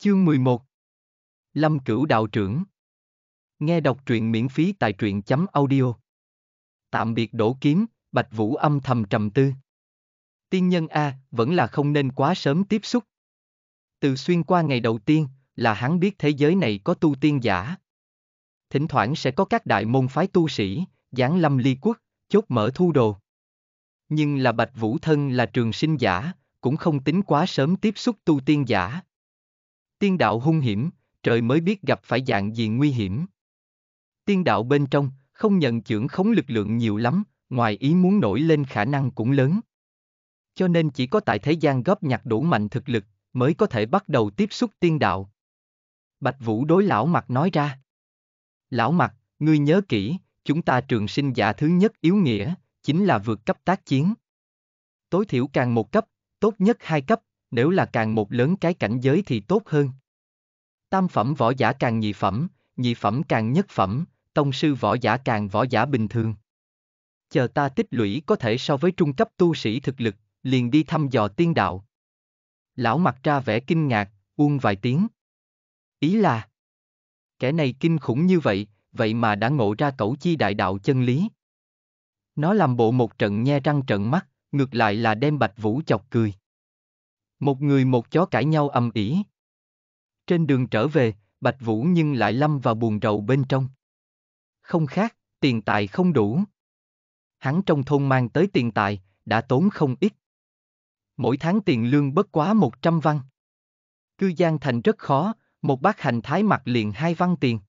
Chương 11 Lâm Cửu Đạo Trưởng Nghe đọc truyện miễn phí tại truyện chấm audio. Tạm biệt đổ kiếm, Bạch Vũ âm thầm trầm tư. Tiên nhân A, vẫn là không nên quá sớm tiếp xúc. Từ xuyên qua ngày đầu tiên, là hắn biết thế giới này có tu tiên giả. Thỉnh thoảng sẽ có các đại môn phái tu sĩ, giáng lâm ly quốc, chốt mở thu đồ. Nhưng là Bạch Vũ thân là trường sinh giả, cũng không tính quá sớm tiếp xúc tu tiên giả Tiên đạo hung hiểm, trời mới biết gặp phải dạng gì nguy hiểm. Tiên đạo bên trong, không nhận chưởng khống lực lượng nhiều lắm, ngoài ý muốn nổi lên khả năng cũng lớn. Cho nên chỉ có tại thế gian góp nhặt đủ mạnh thực lực, mới có thể bắt đầu tiếp xúc tiên đạo. Bạch Vũ đối lão mặt nói ra. Lão mặt, ngươi nhớ kỹ, chúng ta trường sinh giả thứ nhất yếu nghĩa, chính là vượt cấp tác chiến. Tối thiểu càng một cấp, tốt nhất hai cấp, nếu là càng một lớn cái cảnh giới thì tốt hơn. Tam phẩm võ giả càng nhị phẩm, nhị phẩm càng nhất phẩm, tông sư võ giả càng võ giả bình thường. Chờ ta tích lũy có thể so với trung cấp tu sĩ thực lực, liền đi thăm dò tiên đạo. Lão mặt ra vẻ kinh ngạc, uông vài tiếng. Ý là, kẻ này kinh khủng như vậy, vậy mà đã ngộ ra cẩu chi đại đạo chân lý. Nó làm bộ một trận nhe răng trận mắt, ngược lại là đem bạch vũ chọc cười. Một người một chó cãi nhau ầm ĩ. Trên đường trở về, Bạch Vũ nhưng lại lâm vào buồn rầu bên trong. Không khác, tiền tài không đủ. Hắn trong thôn mang tới tiền tài, đã tốn không ít. Mỗi tháng tiền lương bất quá 100 văn. Cư gian thành rất khó, một bát hành thái mặt liền hai văn tiền.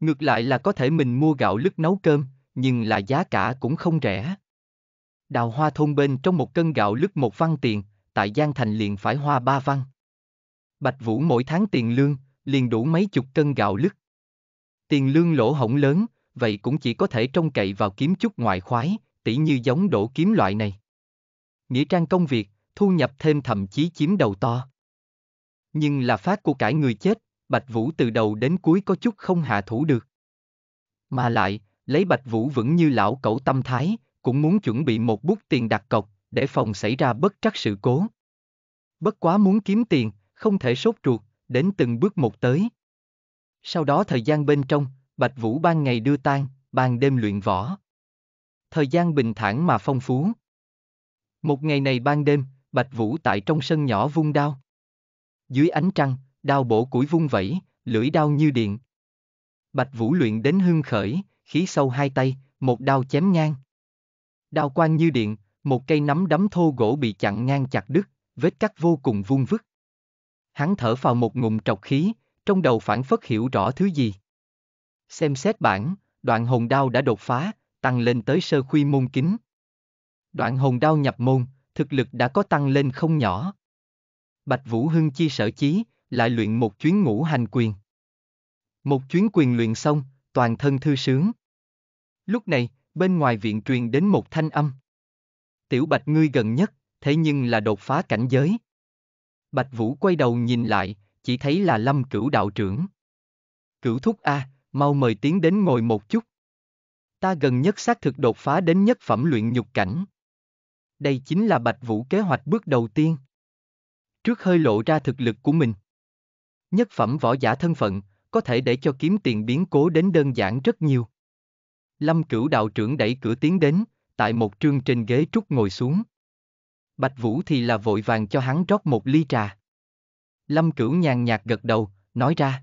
Ngược lại là có thể mình mua gạo lứt nấu cơm, nhưng là giá cả cũng không rẻ. Đào hoa thôn bên trong một cân gạo lứt một văn tiền, tại Giang Thành liền phải hoa ba văn. Bạch Vũ mỗi tháng tiền lương, liền đủ mấy chục cân gạo lứt. Tiền lương lỗ hổng lớn, vậy cũng chỉ có thể trông cậy vào kiếm chút ngoại khoái, tỉ như giống đổ kiếm loại này. Nghĩa trang công việc, thu nhập thêm thậm chí chiếm đầu to. Nhưng là phát của cải người chết, Bạch Vũ từ đầu đến cuối có chút không hạ thủ được. Mà lại, lấy Bạch Vũ vẫn như lão cẩu tâm thái, cũng muốn chuẩn bị một bút tiền đặt cọc, để phòng xảy ra bất trắc sự cố. Bất quá muốn kiếm tiền, không thể sốt ruột, đến từng bước một tới. Sau đó thời gian bên trong, Bạch Vũ ban ngày đưa tang, ban đêm luyện võ. Thời gian bình thản mà phong phú. Một ngày này ban đêm, Bạch Vũ tại trong sân nhỏ vung đao. Dưới ánh trăng, đao bổ củi vung vẩy, lưỡi đao như điện. Bạch Vũ luyện đến hưng khởi, khí sâu hai tay, một đao chém ngang. Đao quang như điện, một cây nắm đấm thô gỗ bị chặn ngang chặt đứt, vết cắt vô cùng vuông vức. Hắn thở vào một ngụm trọc khí, trong đầu phản phất hiểu rõ thứ gì. Xem xét bản, đoạn hồn đao đã đột phá, tăng lên tới sơ khuy môn kính. Đoạn hồn đao nhập môn, thực lực đã có tăng lên không nhỏ. Bạch Vũ Hưng chi sở chí, lại luyện một chuyến ngũ hành quyền. Một chuyến quyền luyện xong, toàn thân thư sướng. Lúc này, bên ngoài viện truyền đến một thanh âm tiểu bạch ngươi gần nhất, thế nhưng là đột phá cảnh giới. Bạch Vũ quay đầu nhìn lại, chỉ thấy là Lâm Cửu đạo trưởng. Cửu thúc A, à, mau mời tiến đến ngồi một chút. Ta gần nhất xác thực đột phá đến nhất phẩm luyện nhục cảnh. Đây chính là Bạch Vũ kế hoạch bước đầu tiên. Trước hơi lộ ra thực lực của mình. Nhất phẩm võ giả thân phận, có thể để cho kiếm tiền biến cố đến đơn giản rất nhiều. Lâm Cửu đạo trưởng đẩy cửa tiến đến, tại một trương trên ghế trúc ngồi xuống. Bạch Vũ thì là vội vàng cho hắn rót một ly trà. Lâm Cửu nhàn nhạt gật đầu, nói ra.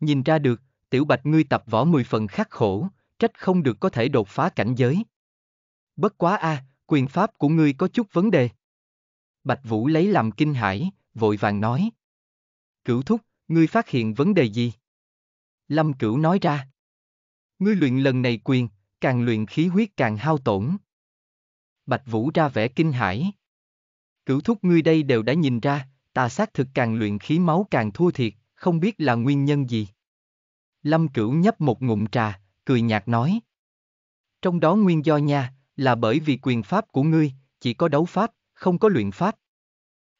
Nhìn ra được, tiểu bạch ngươi tập võ mười phần khắc khổ, trách không được có thể đột phá cảnh giới. Bất quá a, à, quyền pháp của ngươi có chút vấn đề. Bạch Vũ lấy làm kinh hãi, vội vàng nói. Cửu thúc, ngươi phát hiện vấn đề gì? Lâm Cửu nói ra. Ngươi luyện lần này quyền, càng luyện khí huyết càng hao tổn. Bạch Vũ ra vẻ kinh hãi. Cửu thúc ngươi đây đều đã nhìn ra, ta xác thực càng luyện khí máu càng thua thiệt, không biết là nguyên nhân gì. Lâm Cửu nhấp một ngụm trà, cười nhạt nói. Trong đó nguyên do nha, là bởi vì quyền pháp của ngươi, chỉ có đấu pháp, không có luyện pháp.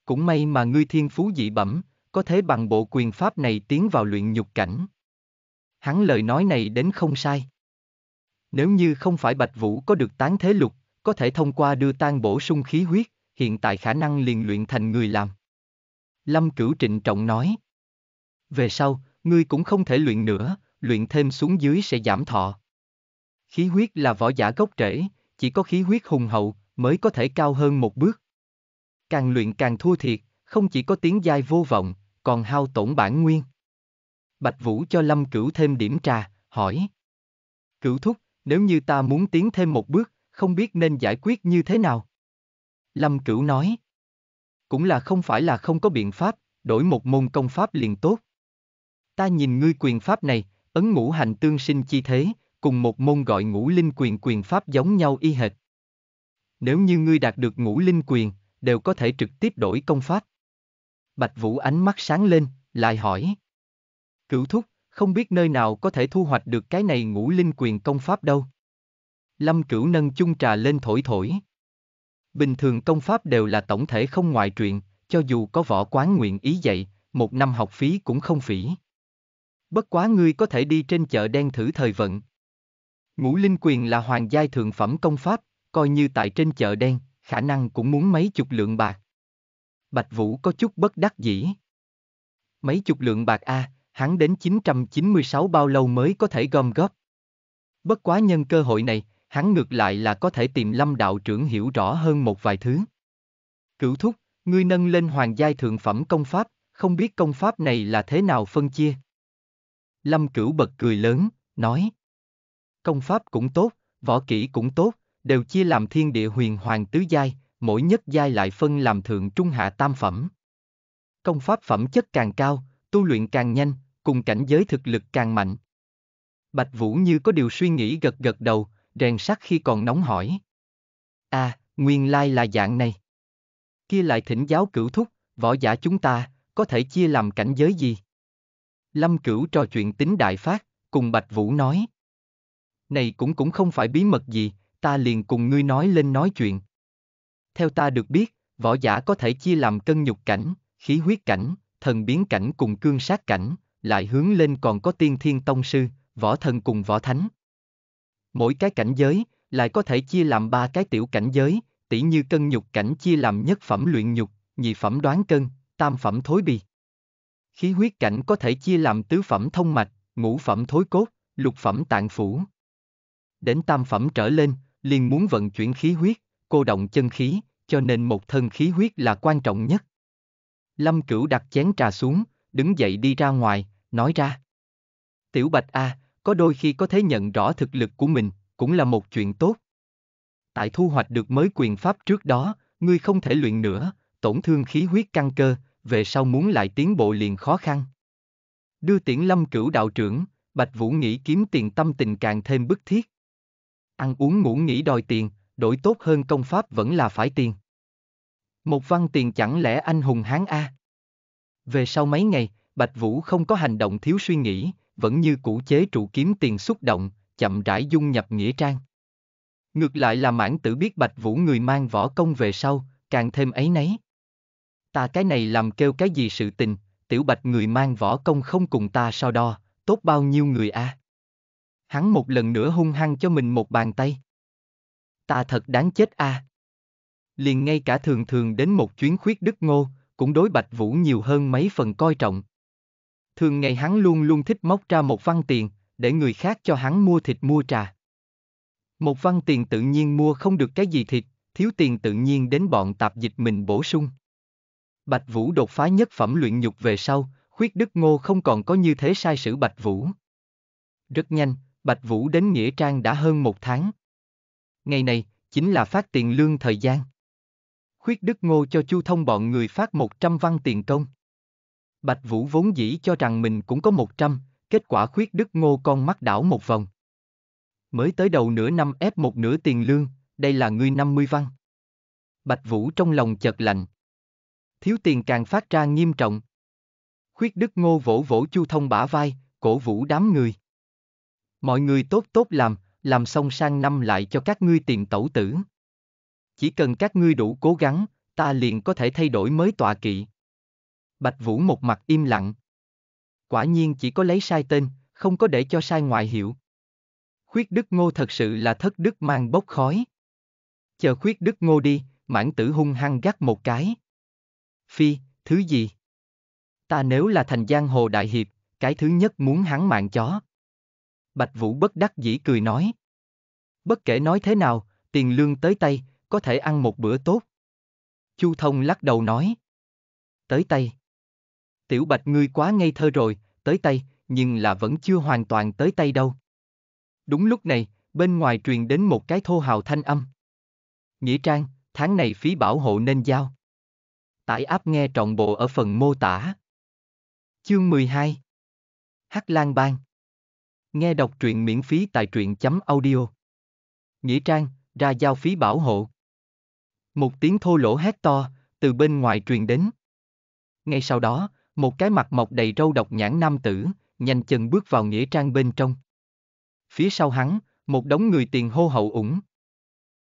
Cũng may mà ngươi thiên phú dị bẩm, có thể bằng bộ quyền pháp này tiến vào luyện nhục cảnh. Hắn lời nói này đến không sai. Nếu như không phải Bạch Vũ có được tán thế lục, có thể thông qua đưa tan bổ sung khí huyết, hiện tại khả năng liền luyện thành người làm. Lâm Cửu trịnh trọng nói. Về sau, ngươi cũng không thể luyện nữa, luyện thêm xuống dưới sẽ giảm thọ. Khí huyết là võ giả gốc rễ, chỉ có khí huyết hùng hậu mới có thể cao hơn một bước. Càng luyện càng thua thiệt, không chỉ có tiếng giai vô vọng, còn hao tổn bản nguyên. Bạch Vũ cho Lâm Cửu thêm điểm trà, hỏi. Cửu thúc, nếu như ta muốn tiến thêm một bước, không biết nên giải quyết như thế nào. Lâm Cửu nói, cũng là không phải là không có biện pháp, đổi một môn công pháp liền tốt. Ta nhìn ngươi quyền pháp này, ấn ngũ hành tương sinh chi thế, cùng một môn gọi ngũ linh quyền quyền pháp giống nhau y hệt. Nếu như ngươi đạt được ngũ linh quyền, đều có thể trực tiếp đổi công pháp. Bạch Vũ ánh mắt sáng lên, lại hỏi. Cửu thúc, không biết nơi nào có thể thu hoạch được cái này ngũ linh quyền công pháp đâu. Lâm Cửu nâng chung trà lên thổi thổi. Bình thường công pháp đều là tổng thể không ngoại truyện, cho dù có võ quán nguyện ý dạy, một năm học phí cũng không phỉ. Bất quá ngươi có thể đi trên chợ đen thử thời vận. Ngũ Linh Quyền là hoàng giai thượng phẩm công pháp, coi như tại trên chợ đen, khả năng cũng muốn mấy chục lượng bạc. Bạch Vũ có chút bất đắc dĩ. Mấy chục lượng bạc a, à, hắn đến 996 bao lâu mới có thể gom góp. Bất quá nhân cơ hội này, hắn ngược lại là có thể tìm lâm đạo trưởng hiểu rõ hơn một vài thứ. Cửu thúc, ngươi nâng lên hoàng giai thượng phẩm công pháp, không biết công pháp này là thế nào phân chia. Lâm cửu bật cười lớn, nói. Công pháp cũng tốt, võ kỹ cũng tốt, đều chia làm thiên địa huyền hoàng tứ giai, mỗi nhất giai lại phân làm thượng trung hạ tam phẩm. Công pháp phẩm chất càng cao, tu luyện càng nhanh, cùng cảnh giới thực lực càng mạnh. Bạch Vũ như có điều suy nghĩ gật gật đầu, rèn sắt khi còn nóng hỏi. À, nguyên lai là dạng này. Kia lại thỉnh giáo cửu thúc, võ giả chúng ta, có thể chia làm cảnh giới gì? Lâm cửu trò chuyện tính đại phát, cùng Bạch Vũ nói. Này cũng cũng không phải bí mật gì, ta liền cùng ngươi nói lên nói chuyện. Theo ta được biết, võ giả có thể chia làm cân nhục cảnh, khí huyết cảnh, thần biến cảnh cùng cương sát cảnh, lại hướng lên còn có tiên thiên tông sư, võ thần cùng võ thánh. Mỗi cái cảnh giới, lại có thể chia làm ba cái tiểu cảnh giới, tỉ như cân nhục cảnh chia làm nhất phẩm luyện nhục, nhị phẩm đoán cân, tam phẩm thối bì. Khí huyết cảnh có thể chia làm tứ phẩm thông mạch, ngũ phẩm thối cốt, lục phẩm tạng phủ. Đến tam phẩm trở lên, liền muốn vận chuyển khí huyết, cô động chân khí, cho nên một thân khí huyết là quan trọng nhất. Lâm Cửu đặt chén trà xuống, đứng dậy đi ra ngoài, nói ra. Tiểu Bạch A, à, có đôi khi có thể nhận rõ thực lực của mình, cũng là một chuyện tốt. Tại thu hoạch được mới quyền pháp trước đó, ngươi không thể luyện nữa, tổn thương khí huyết căn cơ, về sau muốn lại tiến bộ liền khó khăn. Đưa tiễn lâm cửu đạo trưởng, Bạch Vũ nghĩ kiếm tiền tâm tình càng thêm bức thiết. Ăn uống ngủ nghỉ đòi tiền, đổi tốt hơn công pháp vẫn là phải tiền. Một văn tiền chẳng lẽ anh hùng hán A? À? Về sau mấy ngày, Bạch Vũ không có hành động thiếu suy nghĩ, vẫn như cũ chế trụ kiếm tiền xúc động, chậm rãi dung nhập nghĩa trang. Ngược lại là mãn tử biết Bạch Vũ người mang võ công về sau, càng thêm ấy nấy. Ta cái này làm kêu cái gì sự tình, tiểu Bạch người mang võ công không cùng ta so đo, tốt bao nhiêu người a? À? Hắn một lần nữa hung hăng cho mình một bàn tay. Ta thật đáng chết a. À? liền ngay cả thường thường đến một chuyến khuyết đức ngô, cũng đối Bạch Vũ nhiều hơn mấy phần coi trọng. Thường ngày hắn luôn luôn thích móc ra một văn tiền, để người khác cho hắn mua thịt mua trà. Một văn tiền tự nhiên mua không được cái gì thịt, thiếu tiền tự nhiên đến bọn tạp dịch mình bổ sung. Bạch Vũ đột phá nhất phẩm luyện nhục về sau, khuyết đức ngô không còn có như thế sai sử Bạch Vũ. Rất nhanh, Bạch Vũ đến Nghĩa Trang đã hơn một tháng. Ngày này, chính là phát tiền lương thời gian khuyết đức ngô cho chu thông bọn người phát 100 văn tiền công. Bạch Vũ vốn dĩ cho rằng mình cũng có 100, kết quả khuyết đức ngô con mắt đảo một vòng. Mới tới đầu nửa năm ép một nửa tiền lương, đây là ngươi 50 văn. Bạch Vũ trong lòng chợt lạnh. Thiếu tiền càng phát ra nghiêm trọng. Khuyết đức ngô vỗ vỗ chu thông bả vai, cổ vũ đám người. Mọi người tốt tốt làm, làm xong sang năm lại cho các ngươi tiền tẩu tử chỉ cần các ngươi đủ cố gắng, ta liền có thể thay đổi mới tọa kỵ. Bạch Vũ một mặt im lặng. Quả nhiên chỉ có lấy sai tên, không có để cho sai ngoại hiệu. Khuyết Đức Ngô thật sự là thất đức mang bốc khói. Chờ Khuyết Đức Ngô đi, mãn tử hung hăng gắt một cái. Phi, thứ gì? Ta nếu là thành giang hồ đại hiệp, cái thứ nhất muốn hắn mạng chó. Bạch Vũ bất đắc dĩ cười nói. Bất kể nói thế nào, tiền lương tới tay, có thể ăn một bữa tốt. Chu Thông lắc đầu nói. Tới tay. Tiểu Bạch ngươi quá ngây thơ rồi, tới tay, nhưng là vẫn chưa hoàn toàn tới tay đâu. Đúng lúc này, bên ngoài truyền đến một cái thô hào thanh âm. Nghĩa Trang, tháng này phí bảo hộ nên giao. Tải áp nghe trọn bộ ở phần mô tả. Chương 12 Hắc Lan Bang Nghe đọc truyện miễn phí tại truyện chấm audio. Nghĩa Trang, ra giao phí bảo hộ. Một tiếng thô lỗ hét to, từ bên ngoài truyền đến. Ngay sau đó, một cái mặt mọc đầy râu độc nhãn nam tử, nhanh chân bước vào nghĩa trang bên trong. Phía sau hắn, một đống người tiền hô hậu ủng.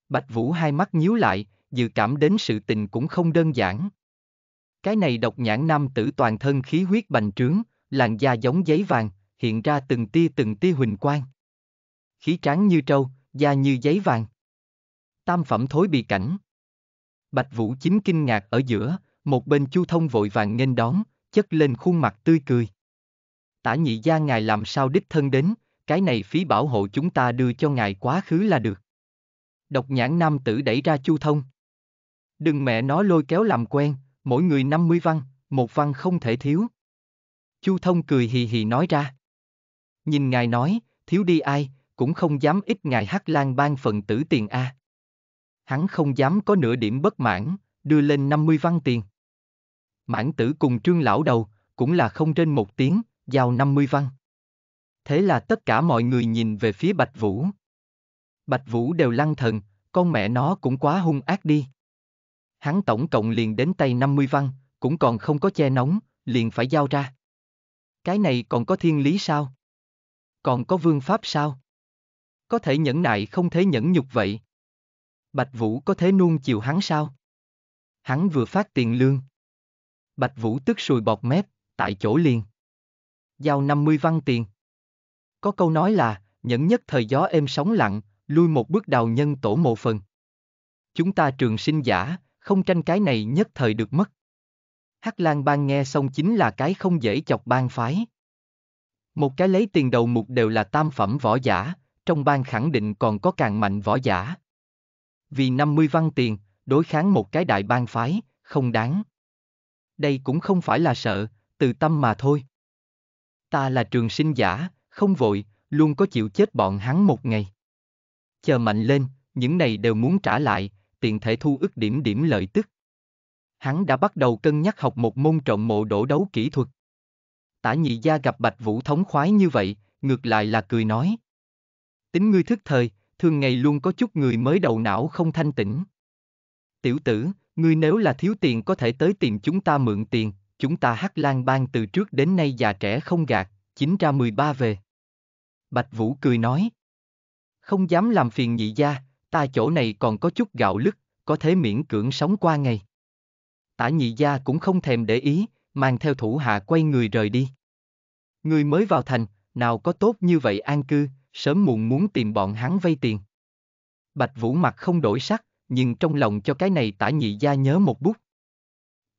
Bạch Vũ hai mắt nhíu lại, dự cảm đến sự tình cũng không đơn giản. Cái này độc nhãn nam tử toàn thân khí huyết bành trướng, làn da giống giấy vàng, hiện ra từng tia từng tia huỳnh quang. Khí tráng như trâu, da như giấy vàng. Tam phẩm thối bị cảnh. Bạch Vũ Chính kinh ngạc ở giữa, một bên Chu Thông vội vàng nghênh đón, chất lên khuôn mặt tươi cười. Tả nhị gia ngài làm sao đích thân đến, cái này phí bảo hộ chúng ta đưa cho ngài quá khứ là được. Độc nhãn nam tử đẩy ra Chu Thông. Đừng mẹ nó lôi kéo làm quen, mỗi người 50 văn, một văn không thể thiếu. Chu Thông cười hì hì nói ra. Nhìn ngài nói, thiếu đi ai, cũng không dám ít ngài hắc lang ban phần tử tiền A hắn không dám có nửa điểm bất mãn, đưa lên 50 văn tiền. Mãn tử cùng trương lão đầu, cũng là không trên một tiếng, giao 50 văn. Thế là tất cả mọi người nhìn về phía Bạch Vũ. Bạch Vũ đều lăng thần, con mẹ nó cũng quá hung ác đi. Hắn tổng cộng liền đến tay 50 văn, cũng còn không có che nóng, liền phải giao ra. Cái này còn có thiên lý sao? Còn có vương pháp sao? Có thể nhẫn nại không thể nhẫn nhục vậy. Bạch Vũ có thể nuông chiều hắn sao? Hắn vừa phát tiền lương. Bạch Vũ tức sùi bọt mép, tại chỗ liền. Giao 50 văn tiền. Có câu nói là, nhẫn nhất thời gió êm sóng lặng, lui một bước đào nhân tổ mộ phần. Chúng ta trường sinh giả, không tranh cái này nhất thời được mất. Hắc Lan Bang nghe xong chính là cái không dễ chọc bang phái. Một cái lấy tiền đầu mục đều là tam phẩm võ giả, trong bang khẳng định còn có càng mạnh võ giả, vì 50 văn tiền, đối kháng một cái đại bang phái, không đáng. Đây cũng không phải là sợ, từ tâm mà thôi. Ta là trường sinh giả, không vội, luôn có chịu chết bọn hắn một ngày. Chờ mạnh lên, những này đều muốn trả lại, tiền thể thu ức điểm điểm lợi tức. Hắn đã bắt đầu cân nhắc học một môn trọng mộ đổ đấu kỹ thuật. Tả nhị gia gặp Bạch Vũ thống khoái như vậy, ngược lại là cười nói. Tính ngươi thức thời, thường ngày luôn có chút người mới đầu não không thanh tĩnh. Tiểu tử, ngươi nếu là thiếu tiền có thể tới tìm chúng ta mượn tiền, chúng ta hát lan bang từ trước đến nay già trẻ không gạt, 9 ra ba về. Bạch Vũ cười nói. Không dám làm phiền nhị gia, ta chỗ này còn có chút gạo lứt, có thể miễn cưỡng sống qua ngày. Tả nhị gia cũng không thèm để ý, mang theo thủ hạ quay người rời đi. Người mới vào thành, nào có tốt như vậy an cư, sớm muộn muốn tìm bọn hắn vay tiền. Bạch Vũ mặt không đổi sắc, nhưng trong lòng cho cái này tả nhị gia nhớ một bút.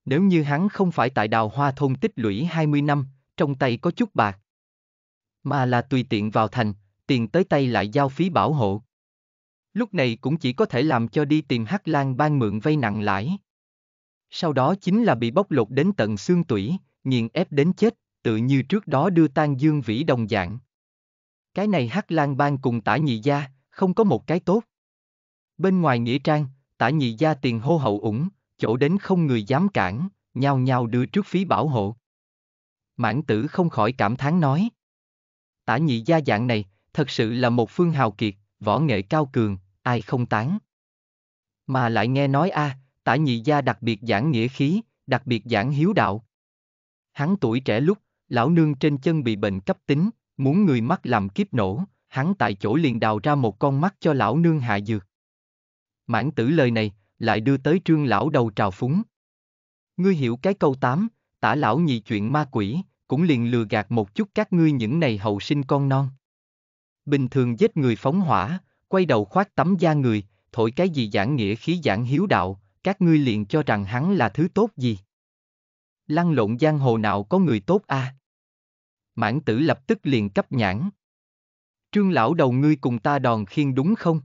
Nếu như hắn không phải tại đào hoa thôn tích lũy 20 năm, trong tay có chút bạc, mà là tùy tiện vào thành, tiền tới tay lại giao phí bảo hộ. Lúc này cũng chỉ có thể làm cho đi tìm Hắc Lan ban mượn vay nặng lãi. Sau đó chính là bị bóc lột đến tận xương tủy, nghiền ép đến chết, tự như trước đó đưa tan Dương Vĩ đồng dạng. Cái này hắc lan bang cùng tả nhị gia, không có một cái tốt. Bên ngoài nghĩa trang, tả nhị gia tiền hô hậu ủng, chỗ đến không người dám cản, nhao nhao đưa trước phí bảo hộ. Mãn tử không khỏi cảm thán nói. Tả nhị gia dạng này, thật sự là một phương hào kiệt, võ nghệ cao cường, ai không tán. Mà lại nghe nói a, à, tả nhị gia đặc biệt giảng nghĩa khí, đặc biệt giảng hiếu đạo. Hắn tuổi trẻ lúc, lão nương trên chân bị bệnh cấp tính, muốn người mắt làm kiếp nổ, hắn tại chỗ liền đào ra một con mắt cho lão nương hạ dược. Mãn tử lời này, lại đưa tới trương lão đầu trào phúng. Ngươi hiểu cái câu tám, tả lão nhị chuyện ma quỷ, cũng liền lừa gạt một chút các ngươi những này hậu sinh con non. Bình thường giết người phóng hỏa, quay đầu khoát tấm da người, thổi cái gì giảng nghĩa khí giảng hiếu đạo, các ngươi liền cho rằng hắn là thứ tốt gì. Lăn lộn giang hồ nào có người tốt a? À? mãn tử lập tức liền cấp nhãn. Trương lão đầu ngươi cùng ta đòn khiên đúng không?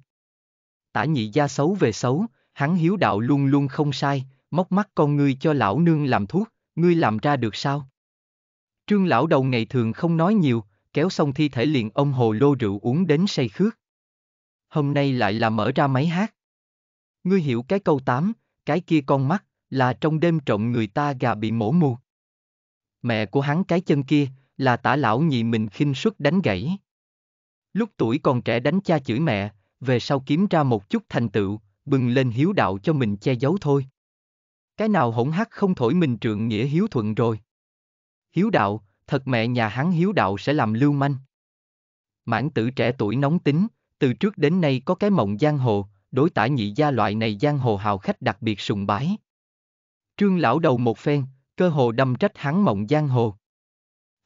Tả nhị gia xấu về xấu, hắn hiếu đạo luôn luôn không sai, móc mắt con ngươi cho lão nương làm thuốc, ngươi làm ra được sao? Trương lão đầu ngày thường không nói nhiều, kéo xong thi thể liền ông hồ lô rượu uống đến say khước. Hôm nay lại là mở ra máy hát. Ngươi hiểu cái câu tám, cái kia con mắt, là trong đêm trộm người ta gà bị mổ mù. Mẹ của hắn cái chân kia, là tả lão nhị mình khinh suất đánh gãy. Lúc tuổi còn trẻ đánh cha chửi mẹ, về sau kiếm ra một chút thành tựu, bừng lên hiếu đạo cho mình che giấu thôi. Cái nào hỗn hắc không thổi mình trượng nghĩa hiếu thuận rồi. Hiếu đạo, thật mẹ nhà hắn hiếu đạo sẽ làm lưu manh. Mãn tử trẻ tuổi nóng tính, từ trước đến nay có cái mộng giang hồ, đối tả nhị gia loại này giang hồ hào khách đặc biệt sùng bái. Trương lão đầu một phen, cơ hồ đâm trách hắn mộng giang hồ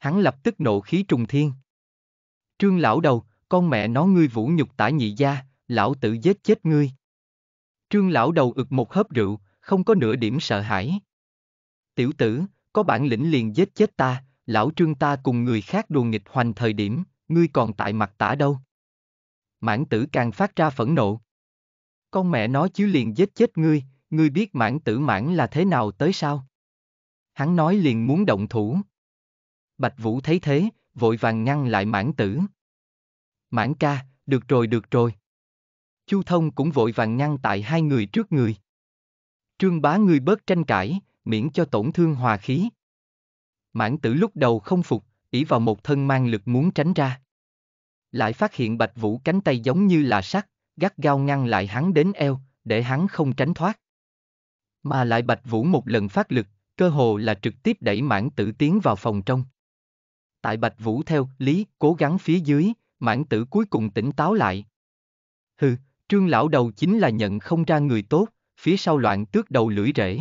hắn lập tức nộ khí trùng thiên. Trương lão đầu, con mẹ nó ngươi vũ nhục tả nhị gia, lão tử giết chết ngươi. Trương lão đầu ực một hớp rượu, không có nửa điểm sợ hãi. Tiểu tử, có bản lĩnh liền giết chết ta, lão trương ta cùng người khác đùa nghịch hoành thời điểm, ngươi còn tại mặt tả đâu. Mãn tử càng phát ra phẫn nộ. Con mẹ nó chứ liền giết chết ngươi, ngươi biết mãn tử mãn là thế nào tới sao? Hắn nói liền muốn động thủ. Bạch Vũ thấy thế, vội vàng ngăn lại mãn tử. Mãn ca, được rồi được rồi. Chu Thông cũng vội vàng ngăn tại hai người trước người. Trương bá người bớt tranh cãi, miễn cho tổn thương hòa khí. Mãn tử lúc đầu không phục, ỷ vào một thân mang lực muốn tránh ra. Lại phát hiện Bạch Vũ cánh tay giống như là sắt, gắt gao ngăn lại hắn đến eo, để hắn không tránh thoát. Mà lại Bạch Vũ một lần phát lực, cơ hồ là trực tiếp đẩy mãn tử tiến vào phòng trong. Tại Bạch Vũ theo lý cố gắng phía dưới, mãn tử cuối cùng tỉnh táo lại. Hừ, trương lão đầu chính là nhận không ra người tốt, phía sau loạn tước đầu lưỡi rễ.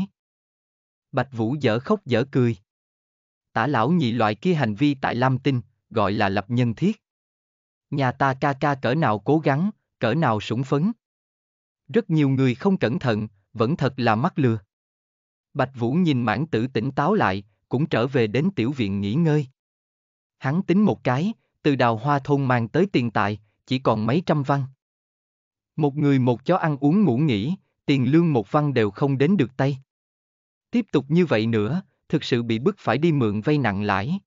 Bạch Vũ dở khóc dở cười. Tả lão nhị loại kia hành vi tại Lam Tinh, gọi là lập nhân thiết. Nhà ta ca ca cỡ nào cố gắng, cỡ nào sủng phấn. Rất nhiều người không cẩn thận, vẫn thật là mắc lừa. Bạch Vũ nhìn mãn tử tỉnh táo lại, cũng trở về đến tiểu viện nghỉ ngơi hắn tính một cái, từ đào hoa thôn mang tới tiền tại, chỉ còn mấy trăm văn. Một người một chó ăn uống ngủ nghỉ, tiền lương một văn đều không đến được tay. Tiếp tục như vậy nữa, thực sự bị bức phải đi mượn vay nặng lãi.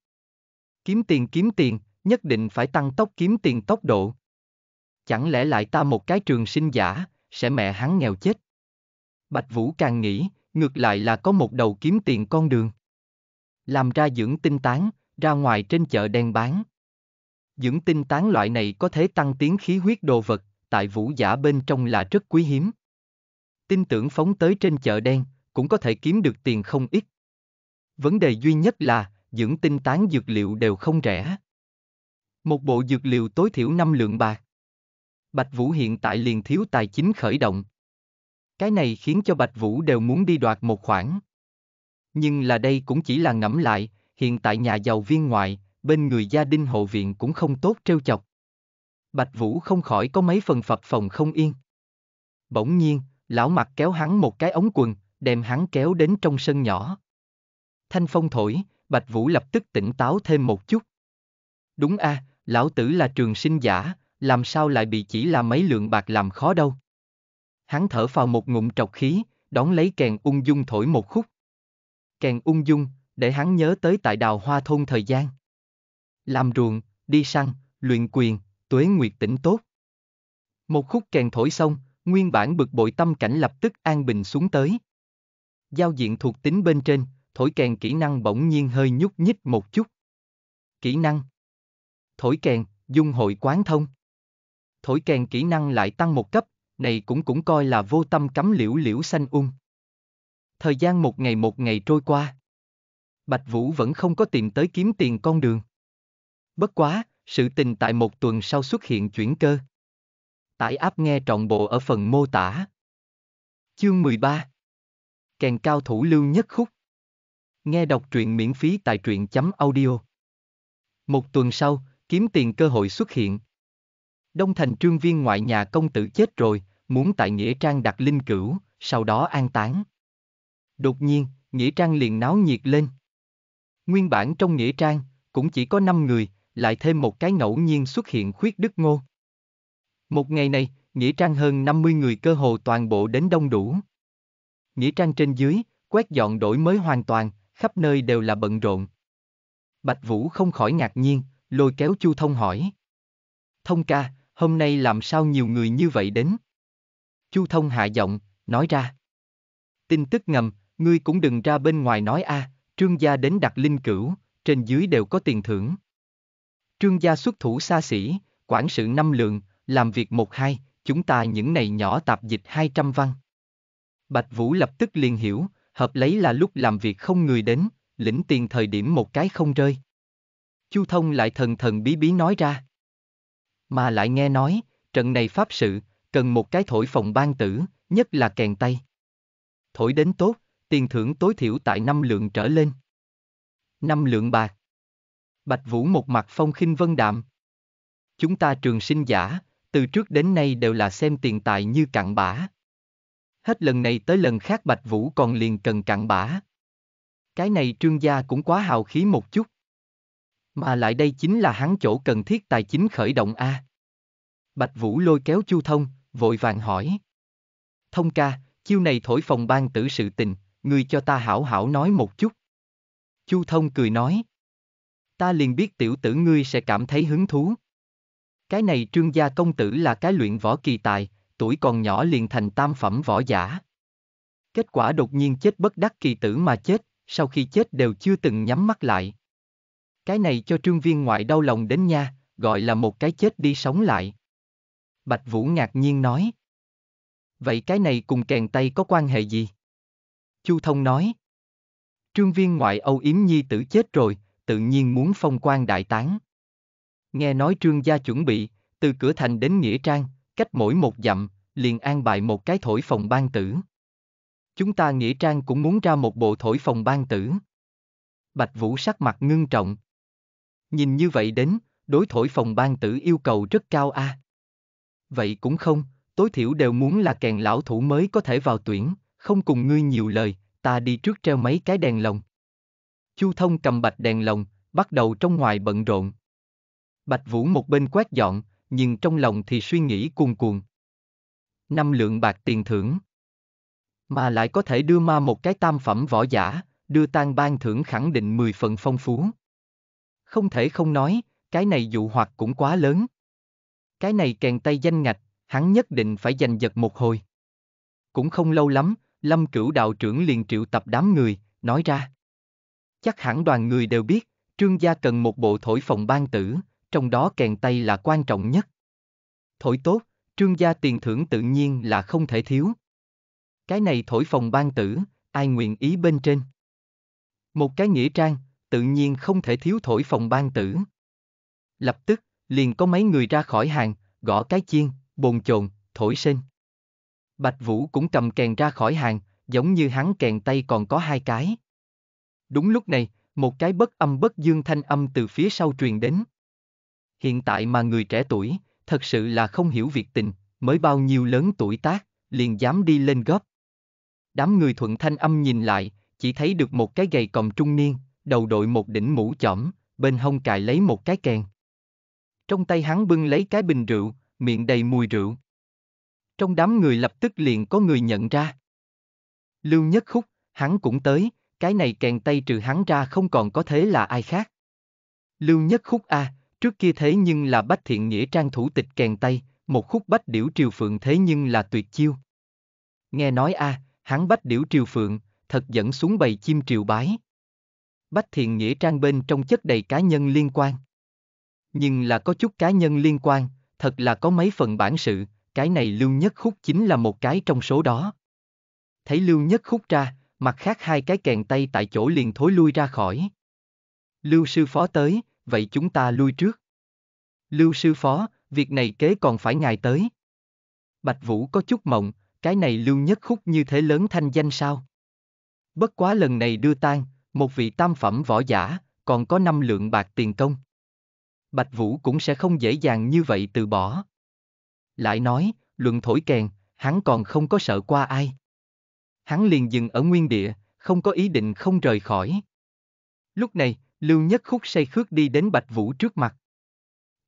Kiếm tiền kiếm tiền, nhất định phải tăng tốc kiếm tiền tốc độ. Chẳng lẽ lại ta một cái trường sinh giả, sẽ mẹ hắn nghèo chết. Bạch Vũ càng nghĩ, ngược lại là có một đầu kiếm tiền con đường. Làm ra dưỡng tinh tán, ra ngoài trên chợ đen bán. Dưỡng tinh tán loại này có thể tăng tiến khí huyết đồ vật, tại vũ giả bên trong là rất quý hiếm. Tin tưởng phóng tới trên chợ đen, cũng có thể kiếm được tiền không ít. Vấn đề duy nhất là, dưỡng tinh tán dược liệu đều không rẻ. Một bộ dược liệu tối thiểu 5 lượng bạc. Bạch Vũ hiện tại liền thiếu tài chính khởi động. Cái này khiến cho Bạch Vũ đều muốn đi đoạt một khoản. Nhưng là đây cũng chỉ là ngẫm lại, hiện tại nhà giàu viên ngoại, bên người gia đình hậu viện cũng không tốt trêu chọc. Bạch Vũ không khỏi có mấy phần phập phòng không yên. Bỗng nhiên, lão mặt kéo hắn một cái ống quần, đem hắn kéo đến trong sân nhỏ. Thanh phong thổi, Bạch Vũ lập tức tỉnh táo thêm một chút. Đúng a, à, lão tử là trường sinh giả, làm sao lại bị chỉ là mấy lượng bạc làm khó đâu. Hắn thở vào một ngụm trọc khí, đón lấy kèn ung dung thổi một khúc. Kèn ung dung, để hắn nhớ tới tại đào hoa thôn thời gian. Làm ruộng, đi săn, luyện quyền, tuế nguyệt tỉnh tốt. Một khúc kèn thổi xong, nguyên bản bực bội tâm cảnh lập tức an bình xuống tới. Giao diện thuộc tính bên trên, thổi kèn kỹ năng bỗng nhiên hơi nhúc nhích một chút. Kỹ năng Thổi kèn, dung hội quán thông. Thổi kèn kỹ năng lại tăng một cấp, này cũng cũng coi là vô tâm cắm liễu liễu xanh ung. Um. Thời gian một ngày một ngày trôi qua. Bạch Vũ vẫn không có tìm tới kiếm tiền con đường. Bất quá, sự tình tại một tuần sau xuất hiện chuyển cơ. Tải áp nghe trọn bộ ở phần mô tả. Chương 13 Kèn cao thủ lưu nhất khúc Nghe đọc truyện miễn phí tại truyện chấm audio Một tuần sau, kiếm tiền cơ hội xuất hiện. Đông thành trương viên ngoại nhà công tử chết rồi, muốn tại Nghĩa Trang đặt linh cửu, sau đó an táng. Đột nhiên, Nghĩa Trang liền náo nhiệt lên. Nguyên bản trong nghĩa trang, cũng chỉ có năm người, lại thêm một cái ngẫu nhiên xuất hiện khuyết đức ngô. Một ngày này, nghĩa trang hơn 50 người cơ hồ toàn bộ đến đông đủ. Nghĩa trang trên dưới, quét dọn đổi mới hoàn toàn, khắp nơi đều là bận rộn. Bạch Vũ không khỏi ngạc nhiên, lôi kéo Chu Thông hỏi. Thông ca, hôm nay làm sao nhiều người như vậy đến? Chu Thông hạ giọng, nói ra. Tin tức ngầm, ngươi cũng đừng ra bên ngoài nói a, à, Trương gia đến đặt linh cửu, trên dưới đều có tiền thưởng. Trương gia xuất thủ xa xỉ, quản sự năm lượng, làm việc một hai, chúng ta những này nhỏ tạp dịch hai trăm văn. Bạch Vũ lập tức liền hiểu, hợp lấy là lúc làm việc không người đến, lĩnh tiền thời điểm một cái không rơi. Chu Thông lại thần thần bí bí nói ra. Mà lại nghe nói, trận này pháp sự, cần một cái thổi phòng ban tử, nhất là kèn tay. Thổi đến tốt, tiền thưởng tối thiểu tại 5 lượng trở lên. 5 lượng bạc. Bạch Vũ một mặt phong khinh vân đạm. Chúng ta trường sinh giả, từ trước đến nay đều là xem tiền tài như cặn bã. Hết lần này tới lần khác Bạch Vũ còn liền cần cặn bã. Cái này trương gia cũng quá hào khí một chút. Mà lại đây chính là hắn chỗ cần thiết tài chính khởi động A. Bạch Vũ lôi kéo Chu Thông, vội vàng hỏi. Thông ca, chiêu này thổi phòng ban tử sự tình, ngươi cho ta hảo hảo nói một chút. Chu Thông cười nói. Ta liền biết tiểu tử ngươi sẽ cảm thấy hứng thú. Cái này trương gia công tử là cái luyện võ kỳ tài, tuổi còn nhỏ liền thành tam phẩm võ giả. Kết quả đột nhiên chết bất đắc kỳ tử mà chết, sau khi chết đều chưa từng nhắm mắt lại. Cái này cho trương viên ngoại đau lòng đến nha, gọi là một cái chết đi sống lại. Bạch Vũ ngạc nhiên nói. Vậy cái này cùng kèn tay có quan hệ gì? Chu Thông nói. Trương viên ngoại Âu Yếm Nhi tử chết rồi, tự nhiên muốn phong quan đại tán. Nghe nói trương gia chuẩn bị, từ cửa thành đến Nghĩa Trang, cách mỗi một dặm, liền an bài một cái thổi phòng ban tử. Chúng ta Nghĩa Trang cũng muốn ra một bộ thổi phòng ban tử. Bạch Vũ sắc mặt ngưng trọng. Nhìn như vậy đến, đối thổi phòng ban tử yêu cầu rất cao a. À? Vậy cũng không, tối thiểu đều muốn là kèn lão thủ mới có thể vào tuyển, không cùng ngươi nhiều lời, ta đi trước treo mấy cái đèn lồng. Chu Thông cầm bạch đèn lồng, bắt đầu trong ngoài bận rộn. Bạch Vũ một bên quét dọn, nhưng trong lòng thì suy nghĩ cuồn cuộn. Năm lượng bạc tiền thưởng. Mà lại có thể đưa ma một cái tam phẩm võ giả, đưa tan ban thưởng khẳng định mười phần phong phú. Không thể không nói, cái này dụ hoặc cũng quá lớn. Cái này kèn tay danh ngạch, hắn nhất định phải giành giật một hồi. Cũng không lâu lắm, Lâm Cửu đạo trưởng liền triệu tập đám người, nói ra. Chắc hẳn đoàn người đều biết, trương gia cần một bộ thổi phòng ban tử, trong đó kèn tay là quan trọng nhất. Thổi tốt, trương gia tiền thưởng tự nhiên là không thể thiếu. Cái này thổi phòng ban tử, ai nguyện ý bên trên. Một cái nghĩa trang, tự nhiên không thể thiếu thổi phòng ban tử. Lập tức, liền có mấy người ra khỏi hàng, gõ cái chiên, bồn chồn, thổi sinh. Bạch Vũ cũng cầm kèn ra khỏi hàng, giống như hắn kèn tay còn có hai cái. Đúng lúc này, một cái bất âm bất dương thanh âm từ phía sau truyền đến. Hiện tại mà người trẻ tuổi, thật sự là không hiểu việc tình, mới bao nhiêu lớn tuổi tác, liền dám đi lên góp. Đám người thuận thanh âm nhìn lại, chỉ thấy được một cái gầy còm trung niên, đầu đội một đỉnh mũ chỏm, bên hông cài lấy một cái kèn. Trong tay hắn bưng lấy cái bình rượu, miệng đầy mùi rượu. Trong đám người lập tức liền có người nhận ra. Lưu Nhất Khúc, hắn cũng tới, cái này kèn tay trừ hắn ra không còn có thế là ai khác. Lưu Nhất Khúc A, trước kia thế nhưng là Bách Thiện Nghĩa Trang thủ tịch kèn tay, một khúc Bách Điểu Triều Phượng thế nhưng là tuyệt chiêu. Nghe nói A, hắn Bách Điểu Triều Phượng, thật dẫn xuống bầy chim triều bái. Bách Thiện Nghĩa Trang bên trong chất đầy cá nhân liên quan. Nhưng là có chút cá nhân liên quan, thật là có mấy phần bản sự, cái này Lưu Nhất Khúc chính là một cái trong số đó. Thấy Lưu Nhất Khúc ra, mặt khác hai cái kèn tay tại chỗ liền thối lui ra khỏi. Lưu sư phó tới, vậy chúng ta lui trước. Lưu sư phó, việc này kế còn phải ngài tới. Bạch Vũ có chút mộng, cái này Lưu Nhất Khúc như thế lớn thanh danh sao? Bất quá lần này đưa tang, một vị tam phẩm võ giả, còn có năm lượng bạc tiền công. Bạch Vũ cũng sẽ không dễ dàng như vậy từ bỏ. Lại nói, luận thổi kèn, hắn còn không có sợ qua ai. Hắn liền dừng ở nguyên địa, không có ý định không rời khỏi. Lúc này, Lưu Nhất Khúc say khước đi đến Bạch Vũ trước mặt.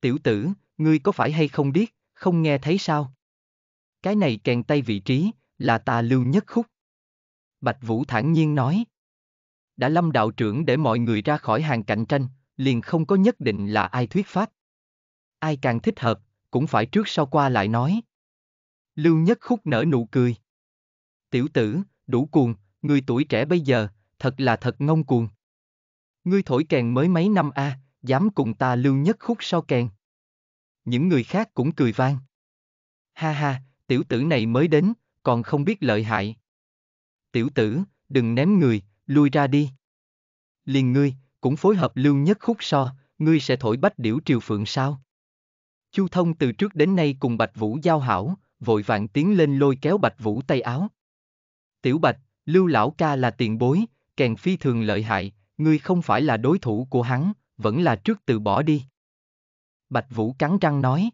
Tiểu tử, ngươi có phải hay không biết, không nghe thấy sao? Cái này kèn tay vị trí, là ta Lưu Nhất Khúc. Bạch Vũ thản nhiên nói. Đã lâm đạo trưởng để mọi người ra khỏi hàng cạnh tranh, liền không có nhất định là ai thuyết pháp. Ai càng thích hợp, cũng phải trước sau qua lại nói. Lưu Nhất Khúc nở nụ cười. Tiểu tử, đủ cuồng, người tuổi trẻ bây giờ, thật là thật ngông cuồng. Ngươi thổi kèn mới mấy năm a, à, dám cùng ta Lưu Nhất Khúc so kèn. Những người khác cũng cười vang. Ha ha, tiểu tử này mới đến, còn không biết lợi hại. Tiểu tử, đừng ném người, lui ra đi. Liền ngươi, cũng phối hợp Lưu Nhất Khúc so, ngươi sẽ thổi bách điểu triều phượng sao? Chu Thông từ trước đến nay cùng Bạch Vũ giao hảo, vội vàng tiến lên lôi kéo Bạch Vũ tay áo. Tiểu Bạch, Lưu Lão Ca là tiền bối, kèn phi thường lợi hại, ngươi không phải là đối thủ của hắn, vẫn là trước từ bỏ đi. Bạch Vũ cắn răng nói.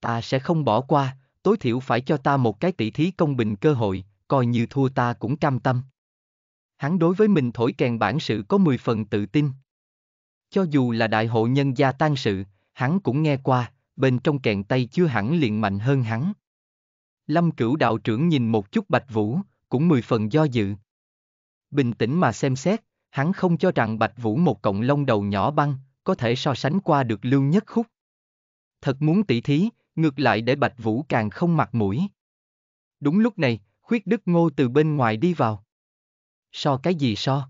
Ta sẽ không bỏ qua, tối thiểu phải cho ta một cái tỷ thí công bình cơ hội, coi như thua ta cũng cam tâm. Hắn đối với mình thổi kèn bản sự có 10 phần tự tin. Cho dù là đại hộ nhân gia tan sự, hắn cũng nghe qua, bên trong kèn tay chưa hẳn liền mạnh hơn hắn. Lâm cửu đạo trưởng nhìn một chút Bạch Vũ, cũng mười phần do dự. Bình tĩnh mà xem xét, hắn không cho rằng Bạch Vũ một cộng lông đầu nhỏ băng, có thể so sánh qua được lương nhất khúc. Thật muốn tỉ thí, ngược lại để Bạch Vũ càng không mặt mũi. Đúng lúc này, khuyết đức ngô từ bên ngoài đi vào. So cái gì so?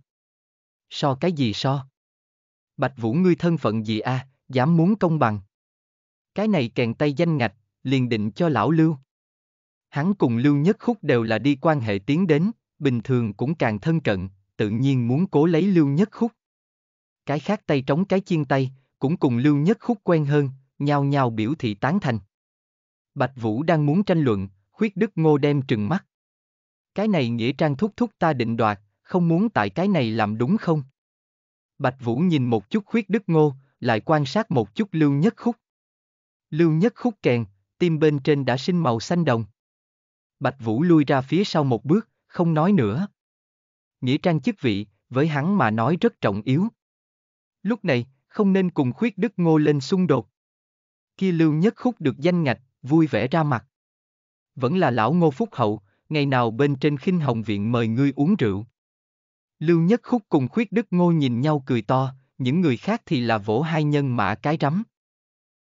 So cái gì so? Bạch Vũ ngươi thân phận gì a, à, dám muốn công bằng. Cái này kèn tay danh ngạch, liền định cho lão Lưu. Hắn cùng Lưu Nhất Khúc đều là đi quan hệ tiến đến, bình thường cũng càng thân cận, tự nhiên muốn cố lấy Lưu Nhất Khúc. Cái khác tay trống cái chiên tay, cũng cùng Lưu Nhất Khúc quen hơn, nhao nhao biểu thị tán thành. Bạch Vũ đang muốn tranh luận, khuyết đức ngô đem trừng mắt. Cái này nghĩa trang thúc thúc ta định đoạt, không muốn tại cái này làm đúng không? Bạch Vũ nhìn một chút khuyết đức ngô, lại quan sát một chút lưu nhất khúc. Lưu Nhất khúc kèn, tim bên trên đã sinh màu xanh đồng. Bạch Vũ lui ra phía sau một bước, không nói nữa. Nghĩa trang chức vị, với hắn mà nói rất trọng yếu. Lúc này, không nên cùng khuyết đức ngô lên xung đột. Kia Lưu Nhất khúc được danh ngạch, vui vẻ ra mặt. Vẫn là lão ngô phúc hậu, ngày nào bên trên khinh hồng viện mời ngươi uống rượu. Lưu Nhất Khúc cùng Khuyết Đức Ngô nhìn nhau cười to, những người khác thì là vỗ hai nhân mã cái rắm.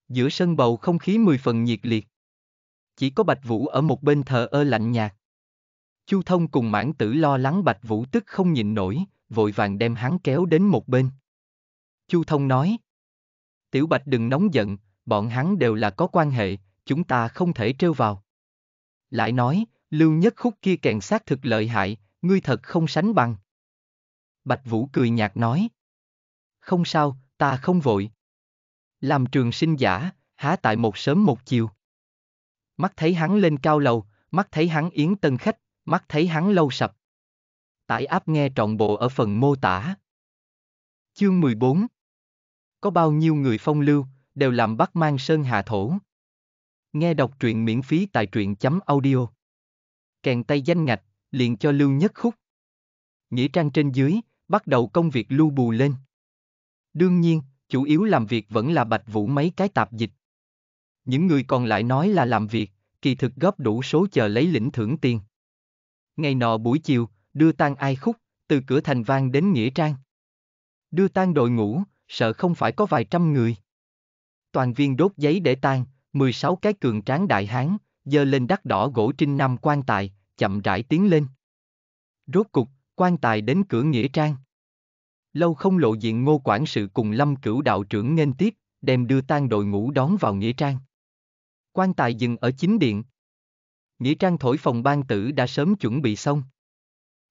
Giữa sân bầu không khí mười phần nhiệt liệt. Chỉ có Bạch Vũ ở một bên thờ ơ lạnh nhạt. Chu Thông cùng mãn tử lo lắng Bạch Vũ tức không nhịn nổi, vội vàng đem hắn kéo đến một bên. Chu Thông nói. Tiểu Bạch đừng nóng giận, bọn hắn đều là có quan hệ, chúng ta không thể trêu vào. Lại nói, lưu nhất khúc kia kèn sát thực lợi hại, ngươi thật không sánh bằng. Bạch Vũ cười nhạt nói. Không sao, ta không vội, làm trường sinh giả, há tại một sớm một chiều. Mắt thấy hắn lên cao lầu, mắt thấy hắn yến tân khách, mắt thấy hắn lâu sập. Tải áp nghe trọn bộ ở phần mô tả. Chương 14 Có bao nhiêu người phong lưu, đều làm bắt mang sơn hà thổ. Nghe đọc truyện miễn phí tại truyện chấm audio. Kèn tay danh ngạch, liền cho lưu nhất khúc. Nghĩa trang trên dưới, bắt đầu công việc lưu bù lên. Đương nhiên, chủ yếu làm việc vẫn là Bạch Vũ mấy cái tạp dịch. Những người còn lại nói là làm việc, kỳ thực góp đủ số chờ lấy lĩnh thưởng tiền. Ngày nọ buổi chiều, đưa tang ai khúc, từ cửa thành vang đến Nghĩa Trang. Đưa tang đội ngũ, sợ không phải có vài trăm người. Toàn viên đốt giấy để tan, 16 cái cường tráng đại hán, dơ lên đắt đỏ gỗ trinh năm quan tài, chậm rãi tiến lên. Rốt cục, quan tài đến cửa Nghĩa Trang. Lâu không lộ diện ngô quản sự cùng lâm cửu đạo trưởng nghênh tiếp, đem đưa tan đội ngũ đón vào Nghĩa Trang. Quan tài dừng ở chính điện. Nghĩa Trang thổi phòng ban tử đã sớm chuẩn bị xong.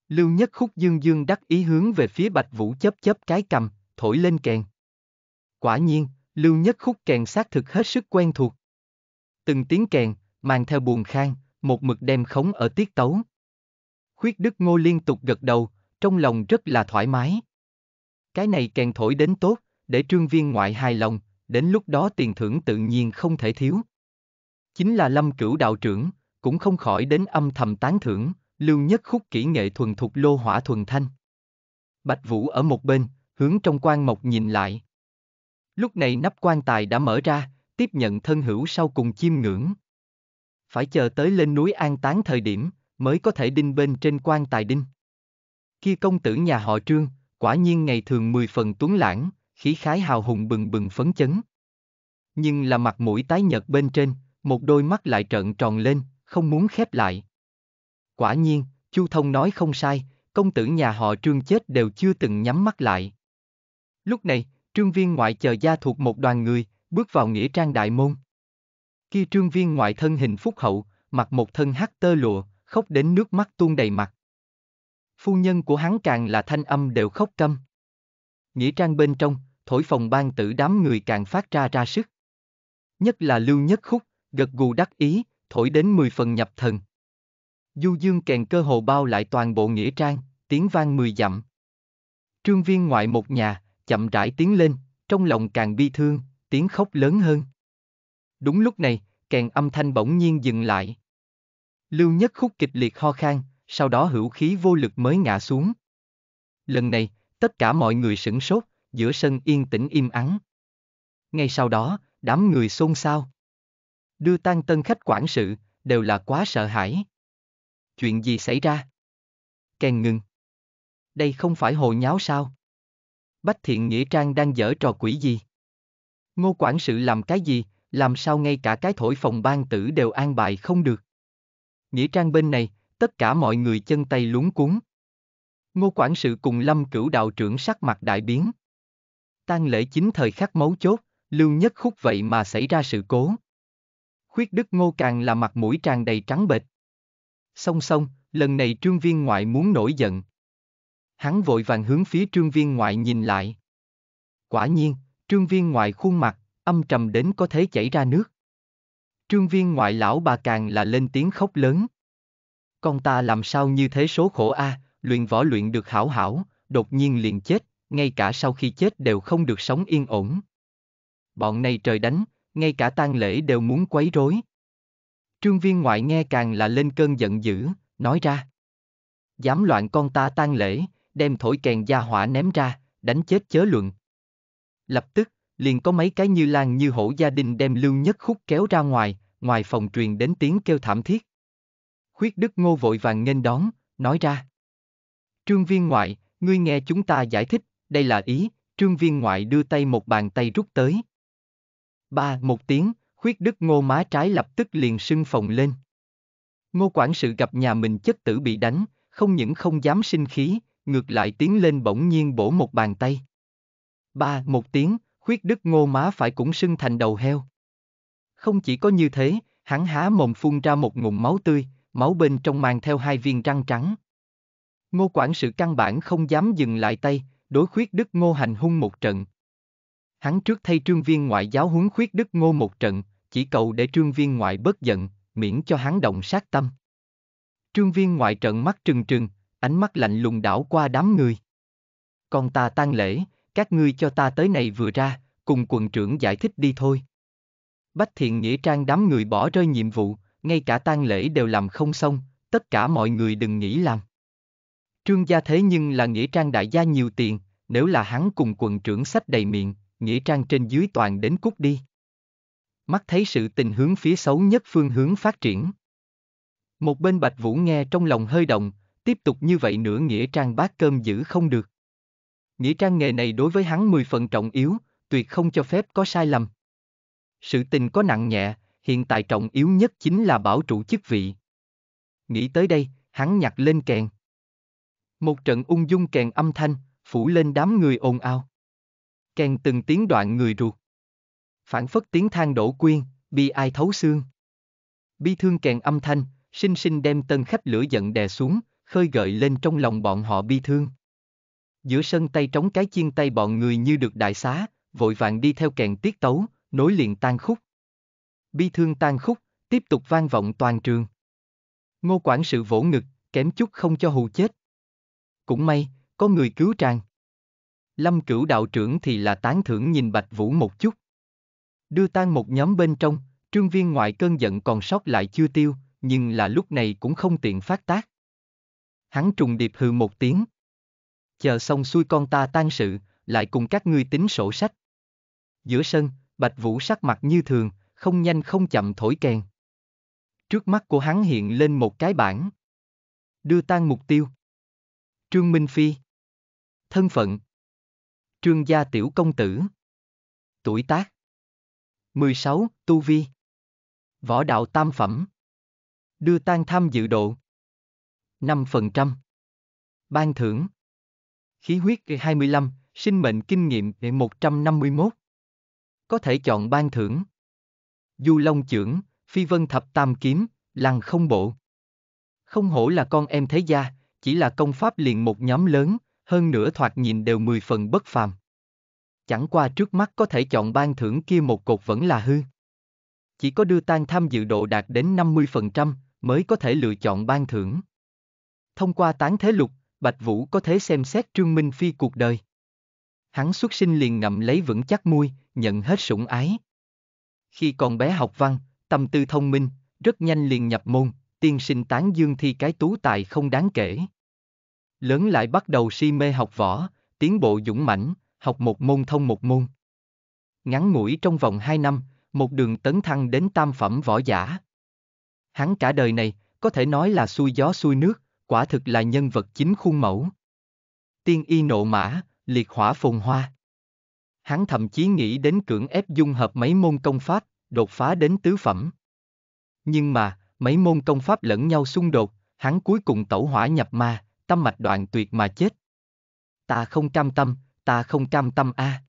Lưu Nhất Khúc dương dương đắc ý hướng về phía Bạch Vũ chấp chấp cái cầm, thổi lên kèn. Quả nhiên, Lưu Nhất Khúc kèn xác thực hết sức quen thuộc. Từng tiếng kèn, mang theo buồn khang, một mực đem khống ở tiết tấu. Khuyết Đức Ngô liên tục gật đầu, trong lòng rất là thoải mái. Cái này kèn thổi đến tốt, để trương viên ngoại hài lòng, đến lúc đó tiền thưởng tự nhiên không thể thiếu. Chính là Lâm Cửu đạo trưởng, cũng không khỏi đến âm thầm tán thưởng, lưu nhất khúc kỹ nghệ thuần thục lô hỏa thuần thanh. Bạch Vũ ở một bên, hướng trong quan mộc nhìn lại. Lúc này nắp quan tài đã mở ra, tiếp nhận thân hữu sau cùng chiêm ngưỡng. Phải chờ tới lên núi an tán thời điểm, mới có thể đinh bên trên quan tài đinh. Kia công tử nhà họ Trương, quả nhiên ngày thường mười phần tuấn lãng, khí khái hào hùng bừng bừng phấn chấn. Nhưng là mặt mũi tái nhợt bên trên, một đôi mắt lại trợn tròn lên, không muốn khép lại. Quả nhiên, Chu Thông nói không sai, công tử nhà họ Trương chết đều chưa từng nhắm mắt lại. Lúc này, Trương Viên ngoại chờ gia thuộc một đoàn người, bước vào nghĩa trang đại môn. Khi Trương Viên ngoại thân hình phúc hậu, mặc một thân hắc tơ lụa, khóc đến nước mắt tuôn đầy mặt phu nhân của hắn càng là thanh âm đều khóc câm. Nghĩa trang bên trong, thổi phòng ban tử đám người càng phát ra ra sức. Nhất là lưu nhất khúc, gật gù đắc ý, thổi đến mười phần nhập thần. Du dương kèn cơ hồ bao lại toàn bộ nghĩa trang, tiếng vang mười dặm. Trương viên ngoại một nhà, chậm rãi tiến lên, trong lòng càng bi thương, tiếng khóc lớn hơn. Đúng lúc này, kèn âm thanh bỗng nhiên dừng lại. Lưu Nhất Khúc kịch liệt ho khan, sau đó hữu khí vô lực mới ngã xuống. Lần này, tất cả mọi người sửng sốt, giữa sân yên tĩnh im ắng. Ngay sau đó, đám người xôn xao. Đưa tan tân khách quản sự, đều là quá sợ hãi. Chuyện gì xảy ra? Càng ngừng. Đây không phải hồ nháo sao? Bách thiện nghĩa trang đang dở trò quỷ gì? Ngô quản sự làm cái gì, làm sao ngay cả cái thổi phòng ban tử đều an bài không được? Nghĩa trang bên này, tất cả mọi người chân tay lúng cuống Ngô quản sự cùng Lâm Cửu đạo trưởng sắc mặt đại biến. Tang lễ chính thời khắc mấu chốt, lương nhất khúc vậy mà xảy ra sự cố. Khuyết đức ngô càng là mặt mũi tràn đầy trắng bệch. Song song, lần này trương viên ngoại muốn nổi giận. Hắn vội vàng hướng phía trương viên ngoại nhìn lại. Quả nhiên, trương viên ngoại khuôn mặt, âm trầm đến có thể chảy ra nước. Trương viên ngoại lão bà càng là lên tiếng khóc lớn con ta làm sao như thế số khổ a, à, luyện võ luyện được hảo hảo, đột nhiên liền chết, ngay cả sau khi chết đều không được sống yên ổn. Bọn này trời đánh, ngay cả tang lễ đều muốn quấy rối. Trương viên ngoại nghe càng là lên cơn giận dữ, nói ra. Dám loạn con ta tang lễ, đem thổi kèn gia hỏa ném ra, đánh chết chớ luận. Lập tức, liền có mấy cái như lan như hổ gia đình đem lưu nhất khúc kéo ra ngoài, ngoài phòng truyền đến tiếng kêu thảm thiết. Khuyết Đức Ngô vội vàng nghênh đón, nói ra. Trương viên ngoại, ngươi nghe chúng ta giải thích, đây là ý, trương viên ngoại đưa tay một bàn tay rút tới. Ba, một tiếng, khuyết đức ngô má trái lập tức liền sưng phồng lên. Ngô quản sự gặp nhà mình chất tử bị đánh, không những không dám sinh khí, ngược lại tiến lên bỗng nhiên bổ một bàn tay. Ba, một tiếng, khuyết đức ngô má phải cũng sưng thành đầu heo. Không chỉ có như thế, hắn há mồm phun ra một ngụm máu tươi, máu bên trong mang theo hai viên răng trắng. Ngô quản sự căn bản không dám dừng lại tay, đối khuyết đức ngô hành hung một trận. Hắn trước thay trương viên ngoại giáo huấn khuyết đức ngô một trận, chỉ cầu để trương viên ngoại bớt giận, miễn cho hắn động sát tâm. Trương viên ngoại trận mắt trừng trừng, ánh mắt lạnh lùng đảo qua đám người. Còn ta tang lễ, các ngươi cho ta tới này vừa ra, cùng quần trưởng giải thích đi thôi. Bách thiện nghĩa trang đám người bỏ rơi nhiệm vụ, ngay cả tang lễ đều làm không xong, tất cả mọi người đừng nghĩ làm. Trương gia thế nhưng là nghĩa trang đại gia nhiều tiền, nếu là hắn cùng quần trưởng sách đầy miệng, nghĩa trang trên dưới toàn đến cút đi. Mắt thấy sự tình hướng phía xấu nhất phương hướng phát triển. Một bên Bạch Vũ nghe trong lòng hơi động, tiếp tục như vậy nữa nghĩa trang bát cơm giữ không được. Nghĩa trang nghề này đối với hắn mười phần trọng yếu, tuyệt không cho phép có sai lầm. Sự tình có nặng nhẹ, hiện tại trọng yếu nhất chính là bảo trụ chức vị. Nghĩ tới đây, hắn nhặt lên kèn. Một trận ung dung kèn âm thanh, phủ lên đám người ồn ào. Kèn từng tiếng đoạn người ruột. Phản phất tiếng than đổ quyên, bi ai thấu xương. Bi thương kèn âm thanh, sinh sinh đem tân khách lửa giận đè xuống, khơi gợi lên trong lòng bọn họ bi thương. Giữa sân tay trống cái chiên tay bọn người như được đại xá, vội vàng đi theo kèn tiết tấu, nối liền tan khúc bi thương tan khúc, tiếp tục vang vọng toàn trường. Ngô quản sự vỗ ngực, kém chút không cho hù chết. Cũng may, có người cứu trang. Lâm cửu đạo trưởng thì là tán thưởng nhìn Bạch Vũ một chút. Đưa tan một nhóm bên trong, trương viên ngoại cơn giận còn sót lại chưa tiêu, nhưng là lúc này cũng không tiện phát tác. Hắn trùng điệp hừ một tiếng. Chờ xong xuôi con ta tan sự, lại cùng các ngươi tính sổ sách. Giữa sân, Bạch Vũ sắc mặt như thường, không nhanh không chậm thổi kèn. Trước mắt của hắn hiện lên một cái bảng. Đưa tan mục tiêu. Trương Minh Phi. Thân phận. Trương gia tiểu công tử. Tuổi tác. 16, tu vi. Võ đạo tam phẩm. Đưa tan tham dự độ. 5%. Ban thưởng. Khí huyết 25, sinh mệnh kinh nghiệm 151. Có thể chọn ban thưởng. Du Long Chưởng, Phi Vân Thập Tam Kiếm, Lăng Không Bộ. Không hổ là con em thế gia, chỉ là công pháp liền một nhóm lớn, hơn nữa thoạt nhìn đều mười phần bất phàm. Chẳng qua trước mắt có thể chọn ban thưởng kia một cột vẫn là hư. Chỉ có đưa tan tham dự độ đạt đến 50% mới có thể lựa chọn ban thưởng. Thông qua tán thế lục, Bạch Vũ có thể xem xét Trương Minh Phi cuộc đời. Hắn xuất sinh liền ngậm lấy vững chắc mui, nhận hết sủng ái, khi còn bé học văn, tâm tư thông minh, rất nhanh liền nhập môn, tiên sinh tán dương thi cái tú tài không đáng kể. Lớn lại bắt đầu si mê học võ, tiến bộ dũng mãnh, học một môn thông một môn. Ngắn ngủi trong vòng 2 năm, một đường tấn thăng đến tam phẩm võ giả. Hắn cả đời này, có thể nói là xuôi gió xuôi nước, quả thực là nhân vật chính khuôn mẫu. Tiên y nộ mã, liệt hỏa phồn hoa hắn thậm chí nghĩ đến cưỡng ép dung hợp mấy môn công pháp, đột phá đến tứ phẩm. Nhưng mà, mấy môn công pháp lẫn nhau xung đột, hắn cuối cùng tẩu hỏa nhập ma, tâm mạch đoạn tuyệt mà chết. Ta không cam tâm, ta không cam tâm a. À.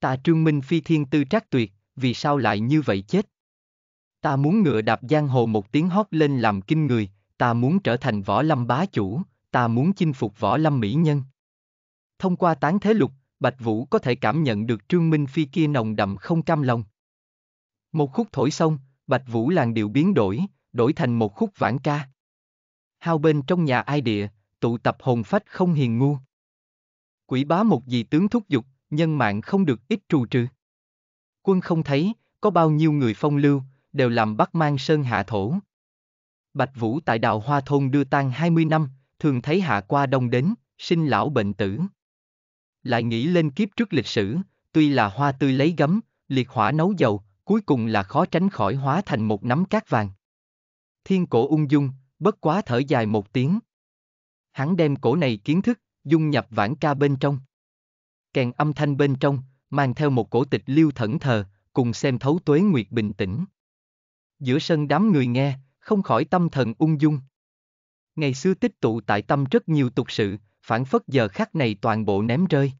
Ta trương minh phi thiên tư trác tuyệt, vì sao lại như vậy chết? Ta muốn ngựa đạp giang hồ một tiếng hót lên làm kinh người, ta muốn trở thành võ lâm bá chủ, ta muốn chinh phục võ lâm mỹ nhân. Thông qua tán thế lục Bạch Vũ có thể cảm nhận được Trương Minh Phi kia nồng đậm không cam lòng. Một khúc thổi xong, Bạch Vũ làn điệu biến đổi, đổi thành một khúc vãn ca. Hao bên trong nhà ai địa, tụ tập hồn phách không hiền ngu. Quỷ bá một gì tướng thúc giục, nhân mạng không được ít trù trừ. Quân không thấy, có bao nhiêu người phong lưu, đều làm bắt mang sơn hạ thổ. Bạch Vũ tại đạo Hoa Thôn đưa tang 20 năm, thường thấy hạ qua đông đến, sinh lão bệnh tử lại nghĩ lên kiếp trước lịch sử, tuy là hoa tươi lấy gấm, liệt hỏa nấu dầu, cuối cùng là khó tránh khỏi hóa thành một nắm cát vàng. Thiên cổ ung dung, bất quá thở dài một tiếng. Hắn đem cổ này kiến thức, dung nhập vãn ca bên trong. Kèn âm thanh bên trong, mang theo một cổ tịch lưu thẫn thờ, cùng xem thấu tuế nguyệt bình tĩnh. Giữa sân đám người nghe, không khỏi tâm thần ung dung. Ngày xưa tích tụ tại tâm rất nhiều tục sự, phản phất giờ khắc này toàn bộ ném rơi.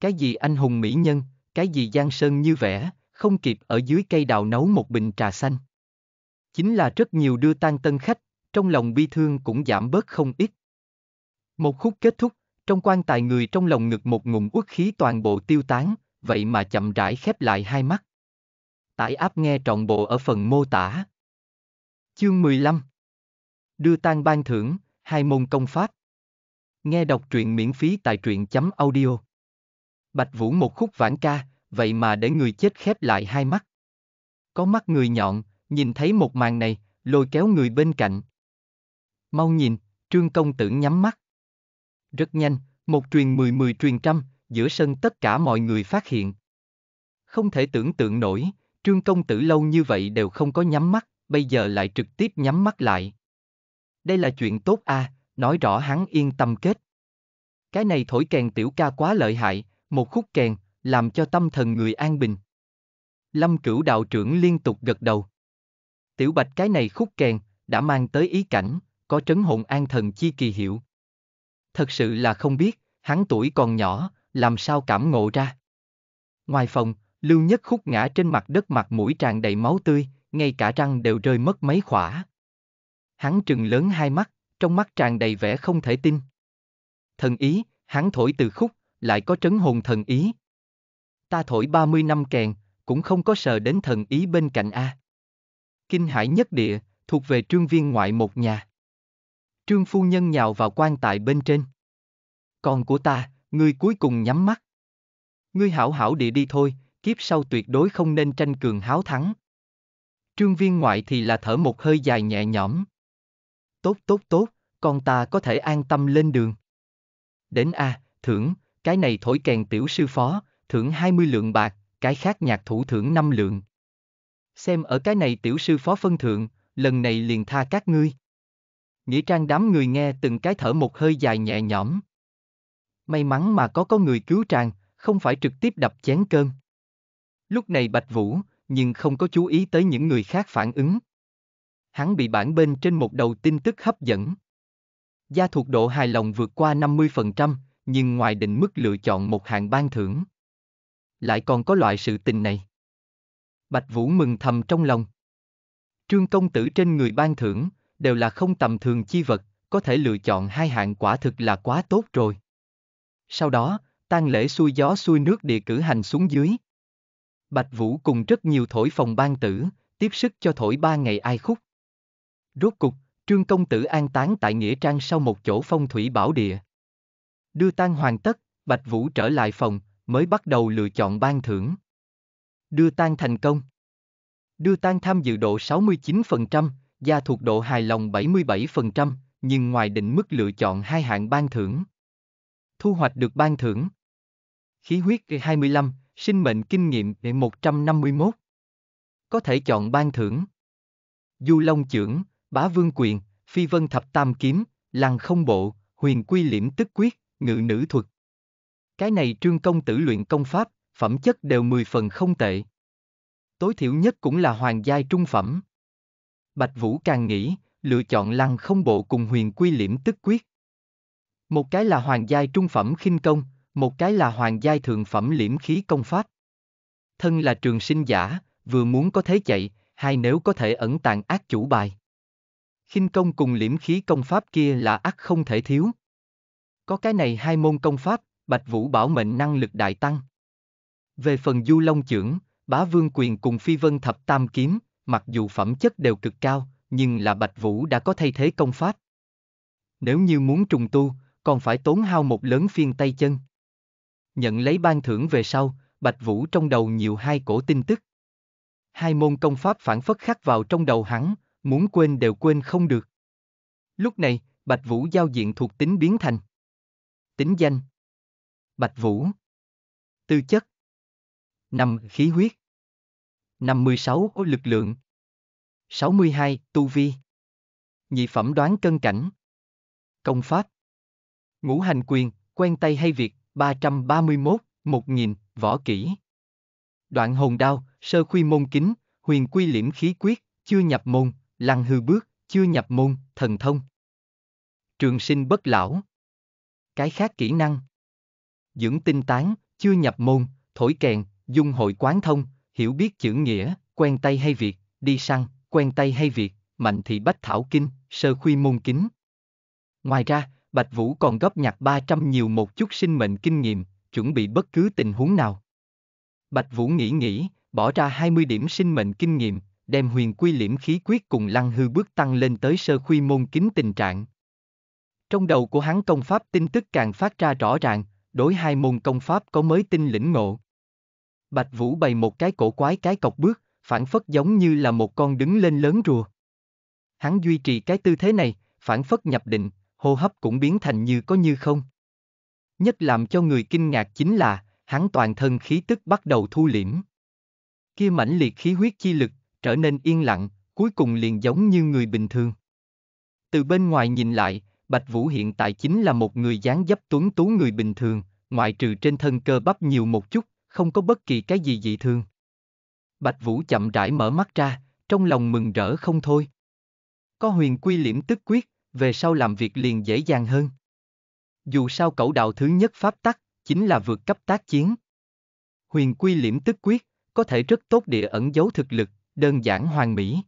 Cái gì anh hùng mỹ nhân, cái gì giang sơn như vẻ không kịp ở dưới cây đào nấu một bình trà xanh. Chính là rất nhiều đưa tan tân khách, trong lòng bi thương cũng giảm bớt không ít. Một khúc kết thúc, trong quan tài người trong lòng ngực một ngụm uất khí toàn bộ tiêu tán, vậy mà chậm rãi khép lại hai mắt. Tải áp nghe trọn bộ ở phần mô tả. Chương 15 Đưa tan ban thưởng, hai môn công pháp. Nghe đọc truyện miễn phí tại truyện chấm audio. Bạch Vũ một khúc vãn ca, vậy mà để người chết khép lại hai mắt. Có mắt người nhọn, nhìn thấy một màn này, lôi kéo người bên cạnh. Mau nhìn, trương công tử nhắm mắt. Rất nhanh, một truyền mười mười truyền trăm, giữa sân tất cả mọi người phát hiện. Không thể tưởng tượng nổi, trương công tử lâu như vậy đều không có nhắm mắt, bây giờ lại trực tiếp nhắm mắt lại. Đây là chuyện tốt a, à, nói rõ hắn yên tâm kết. Cái này thổi kèn tiểu ca quá lợi hại, một khúc kèn, làm cho tâm thần người an bình. Lâm cửu đạo trưởng liên tục gật đầu. Tiểu bạch cái này khúc kèn, đã mang tới ý cảnh, có trấn hồn an thần chi kỳ hiệu. Thật sự là không biết, hắn tuổi còn nhỏ, làm sao cảm ngộ ra. Ngoài phòng, Lưu Nhất Khúc ngã trên mặt đất mặt mũi tràn đầy máu tươi, ngay cả răng đều rơi mất mấy khỏa. Hắn trừng lớn hai mắt, trong mắt tràn đầy vẻ không thể tin. Thần ý, hắn thổi từ khúc, lại có trấn hồn thần ý. Ta thổi 30 năm kèn, cũng không có sờ đến thần ý bên cạnh A. Kinh hải nhất địa, thuộc về trương viên ngoại một nhà. Trương phu nhân nhào vào quan tài bên trên. Con của ta, ngươi cuối cùng nhắm mắt. Ngươi hảo hảo địa đi thôi, kiếp sau tuyệt đối không nên tranh cường háo thắng. Trương viên ngoại thì là thở một hơi dài nhẹ nhõm tốt tốt tốt, con ta có thể an tâm lên đường. Đến a, à, thưởng, cái này thổi kèn tiểu sư phó, thưởng 20 lượng bạc, cái khác nhạc thủ thưởng 5 lượng. Xem ở cái này tiểu sư phó phân thượng, lần này liền tha các ngươi. Nghĩa trang đám người nghe từng cái thở một hơi dài nhẹ nhõm. May mắn mà có có người cứu tràng, không phải trực tiếp đập chén cơm. Lúc này Bạch Vũ, nhưng không có chú ý tới những người khác phản ứng hắn bị bản bên trên một đầu tin tức hấp dẫn. Gia thuộc độ hài lòng vượt qua 50%, nhưng ngoài định mức lựa chọn một hạng ban thưởng. Lại còn có loại sự tình này. Bạch Vũ mừng thầm trong lòng. Trương công tử trên người ban thưởng, đều là không tầm thường chi vật, có thể lựa chọn hai hạng quả thực là quá tốt rồi. Sau đó, tang lễ xuôi gió xuôi nước địa cử hành xuống dưới. Bạch Vũ cùng rất nhiều thổi phòng ban tử, tiếp sức cho thổi ba ngày ai khúc. Rốt cục, Trương Công Tử an táng tại Nghĩa Trang sau một chỗ phong thủy bảo địa. Đưa tang hoàn tất, Bạch Vũ trở lại phòng, mới bắt đầu lựa chọn ban thưởng. Đưa tang thành công. Đưa tang tham dự độ 69%, gia thuộc độ hài lòng 77%, nhưng ngoài định mức lựa chọn hai hạng ban thưởng. Thu hoạch được ban thưởng. Khí huyết 25, sinh mệnh kinh nghiệm 151. Có thể chọn ban thưởng. Du Long trưởng bá vương quyền, phi vân thập tam kiếm, lăng không bộ, huyền quy liễm tức quyết, ngự nữ thuật. Cái này trương công tử luyện công pháp, phẩm chất đều mười phần không tệ. Tối thiểu nhất cũng là hoàng giai trung phẩm. Bạch Vũ càng nghĩ, lựa chọn lăng không bộ cùng huyền quy liễm tức quyết. Một cái là hoàng giai trung phẩm khinh công, một cái là hoàng giai thượng phẩm liễm khí công pháp. Thân là trường sinh giả, vừa muốn có thế chạy, hay nếu có thể ẩn tàng ác chủ bài khinh công cùng liễm khí công pháp kia là ắt không thể thiếu. Có cái này hai môn công pháp, Bạch Vũ bảo mệnh năng lực đại tăng. Về phần du long trưởng, bá vương quyền cùng phi vân thập tam kiếm, mặc dù phẩm chất đều cực cao, nhưng là Bạch Vũ đã có thay thế công pháp. Nếu như muốn trùng tu, còn phải tốn hao một lớn phiên tay chân. Nhận lấy ban thưởng về sau, Bạch Vũ trong đầu nhiều hai cổ tin tức. Hai môn công pháp phản phất khắc vào trong đầu hắn, muốn quên đều quên không được. Lúc này, Bạch Vũ giao diện thuộc tính biến thành Tính danh Bạch Vũ Tư chất năm Khí huyết 56. Lực lượng 62. Tu vi Nhị phẩm đoán cân cảnh Công pháp Ngũ hành quyền, quen tay hay việc 331, 1000, võ kỹ Đoạn hồn đao, sơ khuy môn kính, huyền quy liễm khí quyết, chưa nhập môn, lăng hư bước, chưa nhập môn, thần thông. Trường sinh bất lão. Cái khác kỹ năng. Dưỡng tinh tán, chưa nhập môn, thổi kèn, dung hội quán thông, hiểu biết chữ nghĩa, quen tay hay việc, đi săn, quen tay hay việc, mạnh thị bách thảo kinh, sơ khuy môn kính. Ngoài ra, Bạch Vũ còn góp nhặt 300 nhiều một chút sinh mệnh kinh nghiệm, chuẩn bị bất cứ tình huống nào. Bạch Vũ nghĩ nghĩ, bỏ ra 20 điểm sinh mệnh kinh nghiệm, đem huyền quy liễm khí quyết cùng lăng hư bước tăng lên tới sơ khuy môn kính tình trạng. Trong đầu của hắn công pháp tin tức càng phát ra rõ ràng, đối hai môn công pháp có mới tinh lĩnh ngộ. Bạch Vũ bày một cái cổ quái cái cọc bước, phản phất giống như là một con đứng lên lớn rùa. Hắn duy trì cái tư thế này, phản phất nhập định, hô hấp cũng biến thành như có như không. Nhất làm cho người kinh ngạc chính là, hắn toàn thân khí tức bắt đầu thu liễm. Kia mãnh liệt khí huyết chi lực trở nên yên lặng, cuối cùng liền giống như người bình thường. Từ bên ngoài nhìn lại, Bạch Vũ hiện tại chính là một người dáng dấp tuấn tú người bình thường, ngoại trừ trên thân cơ bắp nhiều một chút, không có bất kỳ cái gì dị thường. Bạch Vũ chậm rãi mở mắt ra, trong lòng mừng rỡ không thôi. Có huyền quy liễm tức quyết, về sau làm việc liền dễ dàng hơn. Dù sao cẩu đạo thứ nhất pháp tắc, chính là vượt cấp tác chiến. Huyền quy liễm tức quyết, có thể rất tốt địa ẩn giấu thực lực, đơn giản hoàn mỹ.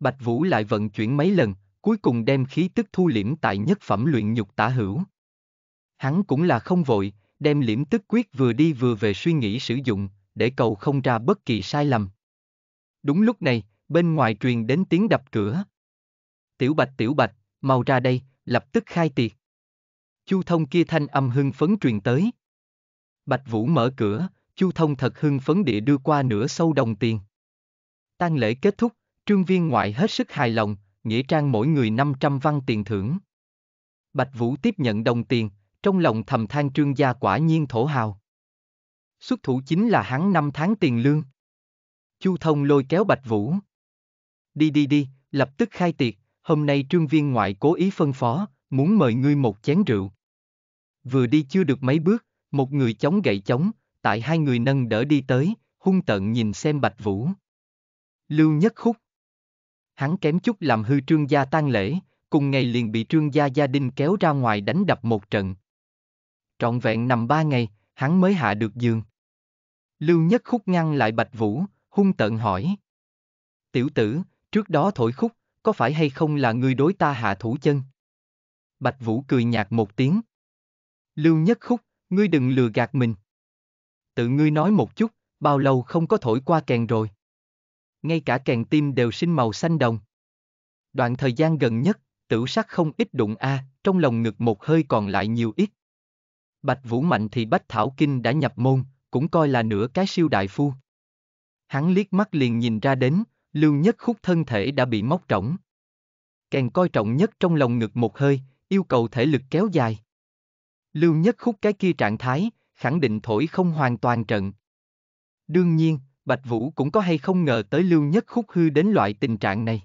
Bạch Vũ lại vận chuyển mấy lần, cuối cùng đem khí tức thu liễm tại nhất phẩm luyện nhục tả hữu. Hắn cũng là không vội, đem liễm tức quyết vừa đi vừa về suy nghĩ sử dụng, để cầu không ra bất kỳ sai lầm. Đúng lúc này, bên ngoài truyền đến tiếng đập cửa. Tiểu Bạch Tiểu Bạch, mau ra đây, lập tức khai tiệc. Chu Thông kia thanh âm hưng phấn truyền tới. Bạch Vũ mở cửa, Chu Thông thật hưng phấn địa đưa qua nửa sâu đồng tiền. Tang lễ kết thúc, trương viên ngoại hết sức hài lòng, nghĩa trang mỗi người 500 văn tiền thưởng. Bạch Vũ tiếp nhận đồng tiền, trong lòng thầm than trương gia quả nhiên thổ hào. Xuất thủ chính là hắn 5 tháng tiền lương. Chu Thông lôi kéo Bạch Vũ. Đi đi đi, lập tức khai tiệc, hôm nay trương viên ngoại cố ý phân phó, muốn mời ngươi một chén rượu. Vừa đi chưa được mấy bước, một người chống gậy chống, tại hai người nâng đỡ đi tới, hung tợn nhìn xem Bạch Vũ. Lưu Nhất Khúc. Hắn kém chút làm hư trương gia tang lễ, cùng ngày liền bị trương gia gia đình kéo ra ngoài đánh đập một trận. Trọn vẹn nằm ba ngày, hắn mới hạ được giường. Lưu Nhất Khúc ngăn lại Bạch Vũ, hung tợn hỏi. Tiểu tử, trước đó thổi khúc, có phải hay không là người đối ta hạ thủ chân? Bạch Vũ cười nhạt một tiếng. Lưu Nhất Khúc, ngươi đừng lừa gạt mình. Tự ngươi nói một chút, bao lâu không có thổi qua kèn rồi ngay cả kèn tim đều sinh màu xanh đồng. Đoạn thời gian gần nhất, tử sắc không ít đụng a, à, trong lòng ngực một hơi còn lại nhiều ít. Bạch Vũ Mạnh thì Bách Thảo Kinh đã nhập môn, cũng coi là nửa cái siêu đại phu. Hắn liếc mắt liền nhìn ra đến, lưu nhất khúc thân thể đã bị móc trỏng. Kèn coi trọng nhất trong lòng ngực một hơi, yêu cầu thể lực kéo dài. Lưu nhất khúc cái kia trạng thái, khẳng định thổi không hoàn toàn trận. Đương nhiên, Bạch Vũ cũng có hay không ngờ tới Lưu Nhất Khúc hư đến loại tình trạng này.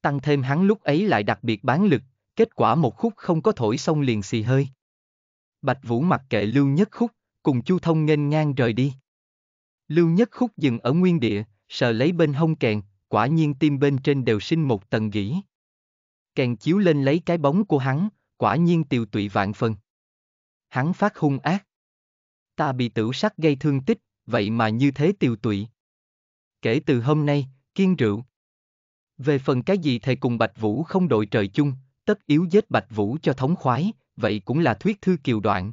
Tăng thêm hắn lúc ấy lại đặc biệt bán lực, kết quả một khúc không có thổi xong liền xì hơi. Bạch Vũ mặc kệ Lưu Nhất Khúc, cùng Chu Thông nghênh ngang rời đi. Lưu Nhất Khúc dừng ở nguyên địa, sờ lấy bên hông kèn, quả nhiên tim bên trên đều sinh một tầng gỉ. Kèn chiếu lên lấy cái bóng của hắn, quả nhiên tiều tụy vạn phần. Hắn phát hung ác. Ta bị tử sắc gây thương tích, vậy mà như thế tiều tụy. Kể từ hôm nay, kiên rượu. Về phần cái gì thầy cùng Bạch Vũ không đội trời chung, tất yếu giết Bạch Vũ cho thống khoái, vậy cũng là thuyết thư kiều đoạn.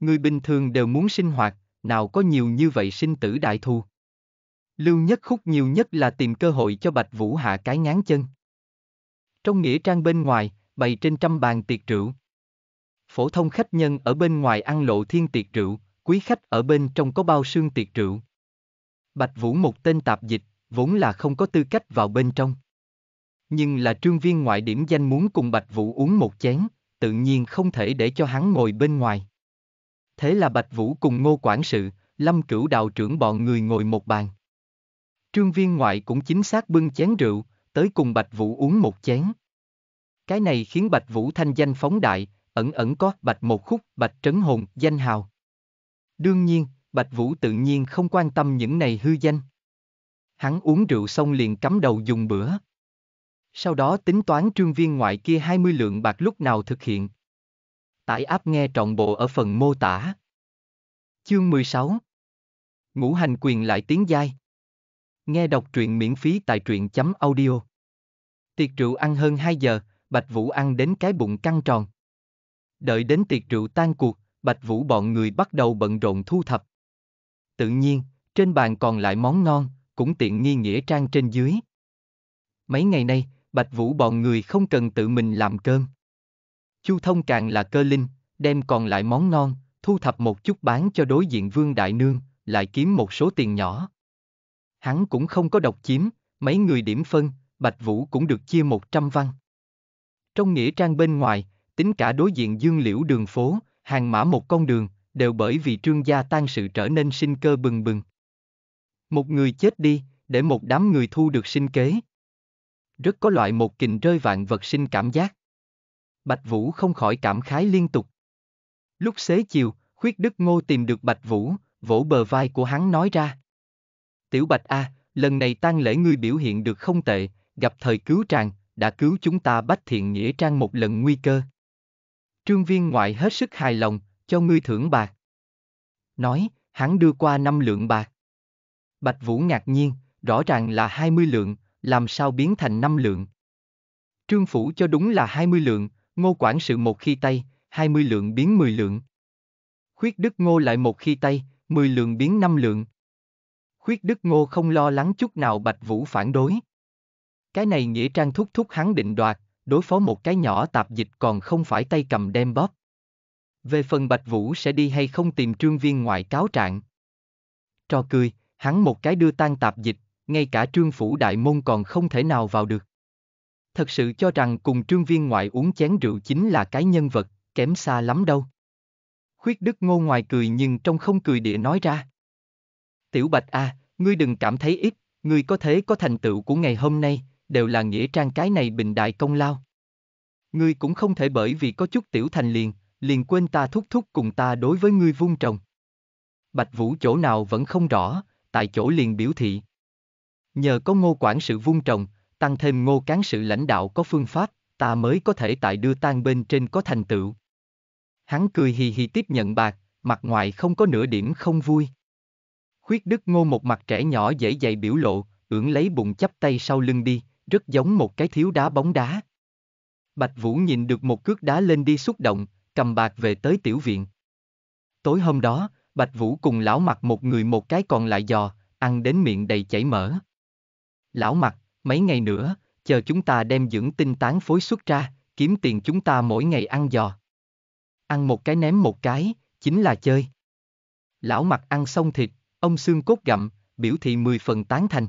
Người bình thường đều muốn sinh hoạt, nào có nhiều như vậy sinh tử đại thù. Lưu Nhất Khúc nhiều nhất là tìm cơ hội cho Bạch Vũ hạ cái ngán chân. Trong nghĩa trang bên ngoài, bày trên trăm bàn tiệc rượu. Phổ thông khách nhân ở bên ngoài ăn lộ thiên tiệc rượu, quý khách ở bên trong có bao sương tiệc rượu. Bạch Vũ một tên tạp dịch, vốn là không có tư cách vào bên trong. Nhưng là trương viên ngoại điểm danh muốn cùng Bạch Vũ uống một chén, tự nhiên không thể để cho hắn ngồi bên ngoài. Thế là Bạch Vũ cùng Ngô Quản sự, Lâm Cửu đạo trưởng bọn người ngồi một bàn. Trương viên ngoại cũng chính xác bưng chén rượu, tới cùng Bạch Vũ uống một chén. Cái này khiến Bạch Vũ thanh danh phóng đại, ẩn ẩn có Bạch một khúc, Bạch trấn hồn, danh hào. Đương nhiên, Bạch Vũ tự nhiên không quan tâm những này hư danh. Hắn uống rượu xong liền cắm đầu dùng bữa. Sau đó tính toán trương viên ngoại kia 20 lượng bạc lúc nào thực hiện. Tải áp nghe trọn bộ ở phần mô tả. Chương 16 Ngũ hành quyền lại tiếng giai. Nghe đọc truyện miễn phí tại truyện chấm audio. Tiệc rượu ăn hơn 2 giờ, Bạch Vũ ăn đến cái bụng căng tròn. Đợi đến tiệc rượu tan cuộc, Bạch Vũ bọn người bắt đầu bận rộn thu thập. Tự nhiên, trên bàn còn lại món ngon, cũng tiện nghi nghĩa trang trên dưới. Mấy ngày nay, Bạch Vũ bọn người không cần tự mình làm cơm. Chu Thông càng là cơ linh, đem còn lại món ngon, thu thập một chút bán cho đối diện Vương Đại Nương, lại kiếm một số tiền nhỏ. Hắn cũng không có độc chiếm, mấy người điểm phân, Bạch Vũ cũng được chia 100 văn. Trong nghĩa trang bên ngoài, tính cả đối diện dương liễu đường phố, hàng mã một con đường, đều bởi vì trương gia tan sự trở nên sinh cơ bừng bừng. Một người chết đi, để một đám người thu được sinh kế. Rất có loại một kình rơi vạn vật sinh cảm giác. Bạch Vũ không khỏi cảm khái liên tục. Lúc xế chiều, khuyết đức ngô tìm được Bạch Vũ, vỗ bờ vai của hắn nói ra. Tiểu Bạch A, lần này tang lễ ngươi biểu hiện được không tệ, gặp thời cứu tràng, đã cứu chúng ta bách thiện nghĩa trang một lần nguy cơ. Trương viên ngoại hết sức hài lòng, cho ngươi thưởng bạc. Nói, hắn đưa qua năm lượng bạc. Bạch Vũ ngạc nhiên, rõ ràng là 20 lượng, làm sao biến thành 5 lượng. Trương Phủ cho đúng là 20 lượng, ngô quản sự một khi tay, 20 lượng biến 10 lượng. Khuyết Đức Ngô lại một khi tay, 10 lượng biến 5 lượng. Khuyết Đức Ngô không lo lắng chút nào Bạch Vũ phản đối. Cái này nghĩa trang thúc thúc hắn định đoạt, đối phó một cái nhỏ tạp dịch còn không phải tay cầm đem bóp. Về phần Bạch Vũ sẽ đi hay không tìm trương viên ngoại cáo trạng. Trò cười, hắn một cái đưa tan tạp dịch, ngay cả trương phủ đại môn còn không thể nào vào được. Thật sự cho rằng cùng trương viên ngoại uống chén rượu chính là cái nhân vật, kém xa lắm đâu. Khuyết đức ngô ngoài cười nhưng trong không cười địa nói ra. Tiểu Bạch a, à, ngươi đừng cảm thấy ít, ngươi có thế có thành tựu của ngày hôm nay, đều là nghĩa trang cái này bình đại công lao. Ngươi cũng không thể bởi vì có chút tiểu thành liền, liền quên ta thúc thúc cùng ta đối với ngươi vung trồng. Bạch Vũ chỗ nào vẫn không rõ, tại chỗ liền biểu thị. Nhờ có ngô quản sự vung trồng, tăng thêm ngô cán sự lãnh đạo có phương pháp, ta mới có thể tại đưa tan bên trên có thành tựu. Hắn cười hì hì tiếp nhận bạc, mặt ngoài không có nửa điểm không vui. Khuyết đức ngô một mặt trẻ nhỏ dễ dày biểu lộ, ưỡn lấy bụng chắp tay sau lưng đi, rất giống một cái thiếu đá bóng đá. Bạch Vũ nhìn được một cước đá lên đi xúc động, cầm bạc về tới tiểu viện. Tối hôm đó, Bạch Vũ cùng lão mặt một người một cái còn lại giò, ăn đến miệng đầy chảy mỡ. Lão mặt, mấy ngày nữa, chờ chúng ta đem dưỡng tinh tán phối xuất ra, kiếm tiền chúng ta mỗi ngày ăn giò. Ăn một cái ném một cái, chính là chơi. Lão mặt ăn xong thịt, ông xương cốt gặm, biểu thị mười phần tán thành.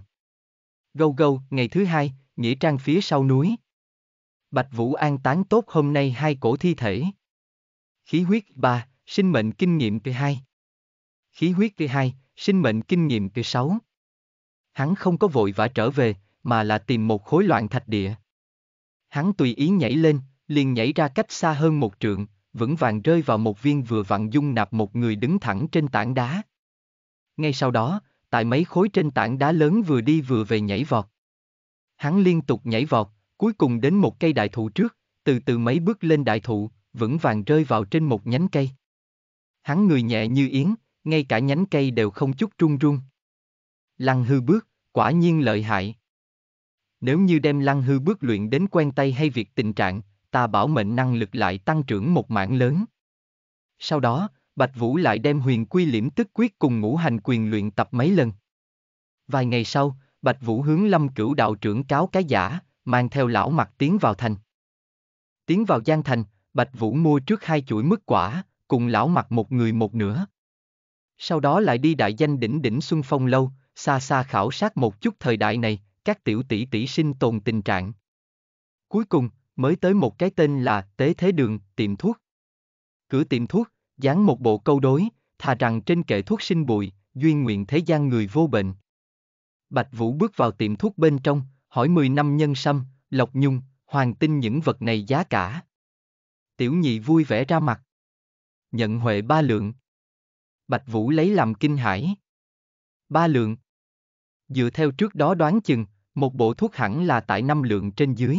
Gâu gâu, ngày thứ hai, nghĩa trang phía sau núi. Bạch Vũ an tán tốt hôm nay hai cổ thi thể. Khí huyết 3, sinh mệnh kinh nghiệm P2. Khí huyết P2, sinh mệnh kinh nghiệm P6. Hắn không có vội vã trở về, mà là tìm một khối loạn thạch địa. Hắn tùy ý nhảy lên, liền nhảy ra cách xa hơn một trượng, vững vàng rơi vào một viên vừa vặn dung nạp một người đứng thẳng trên tảng đá. Ngay sau đó, tại mấy khối trên tảng đá lớn vừa đi vừa về nhảy vọt hắn liên tục nhảy vọt, cuối cùng đến một cây đại thụ trước, từ từ mấy bước lên đại thụ, vững vàng rơi vào trên một nhánh cây. Hắn người nhẹ như yến, ngay cả nhánh cây đều không chút run run. Lăng hư bước, quả nhiên lợi hại. Nếu như đem lăng hư bước luyện đến quen tay hay việc tình trạng, ta bảo mệnh năng lực lại tăng trưởng một mảng lớn. Sau đó, Bạch Vũ lại đem huyền quy liễm tức quyết cùng ngũ hành quyền luyện tập mấy lần. Vài ngày sau, Bạch Vũ hướng Lâm Cửu đạo trưởng cáo cái giả, mang theo lão mặt tiến vào thành. Tiến vào Giang Thành, Bạch Vũ mua trước hai chuỗi mức quả, cùng lão mặt một người một nửa. Sau đó lại đi đại danh đỉnh đỉnh Xuân Phong Lâu, xa xa khảo sát một chút thời đại này, các tiểu tỷ tỷ sinh tồn tình trạng. Cuối cùng, mới tới một cái tên là Tế Thế Đường, tiệm thuốc. Cửa tiệm thuốc, dán một bộ câu đối, thà rằng trên kệ thuốc sinh bụi, duyên nguyện thế gian người vô bệnh. Bạch Vũ bước vào tiệm thuốc bên trong, hỏi 10 năm nhân sâm, lộc nhung, hoàng tinh những vật này giá cả. Tiểu nhị vui vẻ ra mặt. Nhận huệ ba lượng. Bạch Vũ lấy làm kinh hãi. Ba lượng. Dựa theo trước đó đoán chừng, một bộ thuốc hẳn là tại năm lượng trên dưới.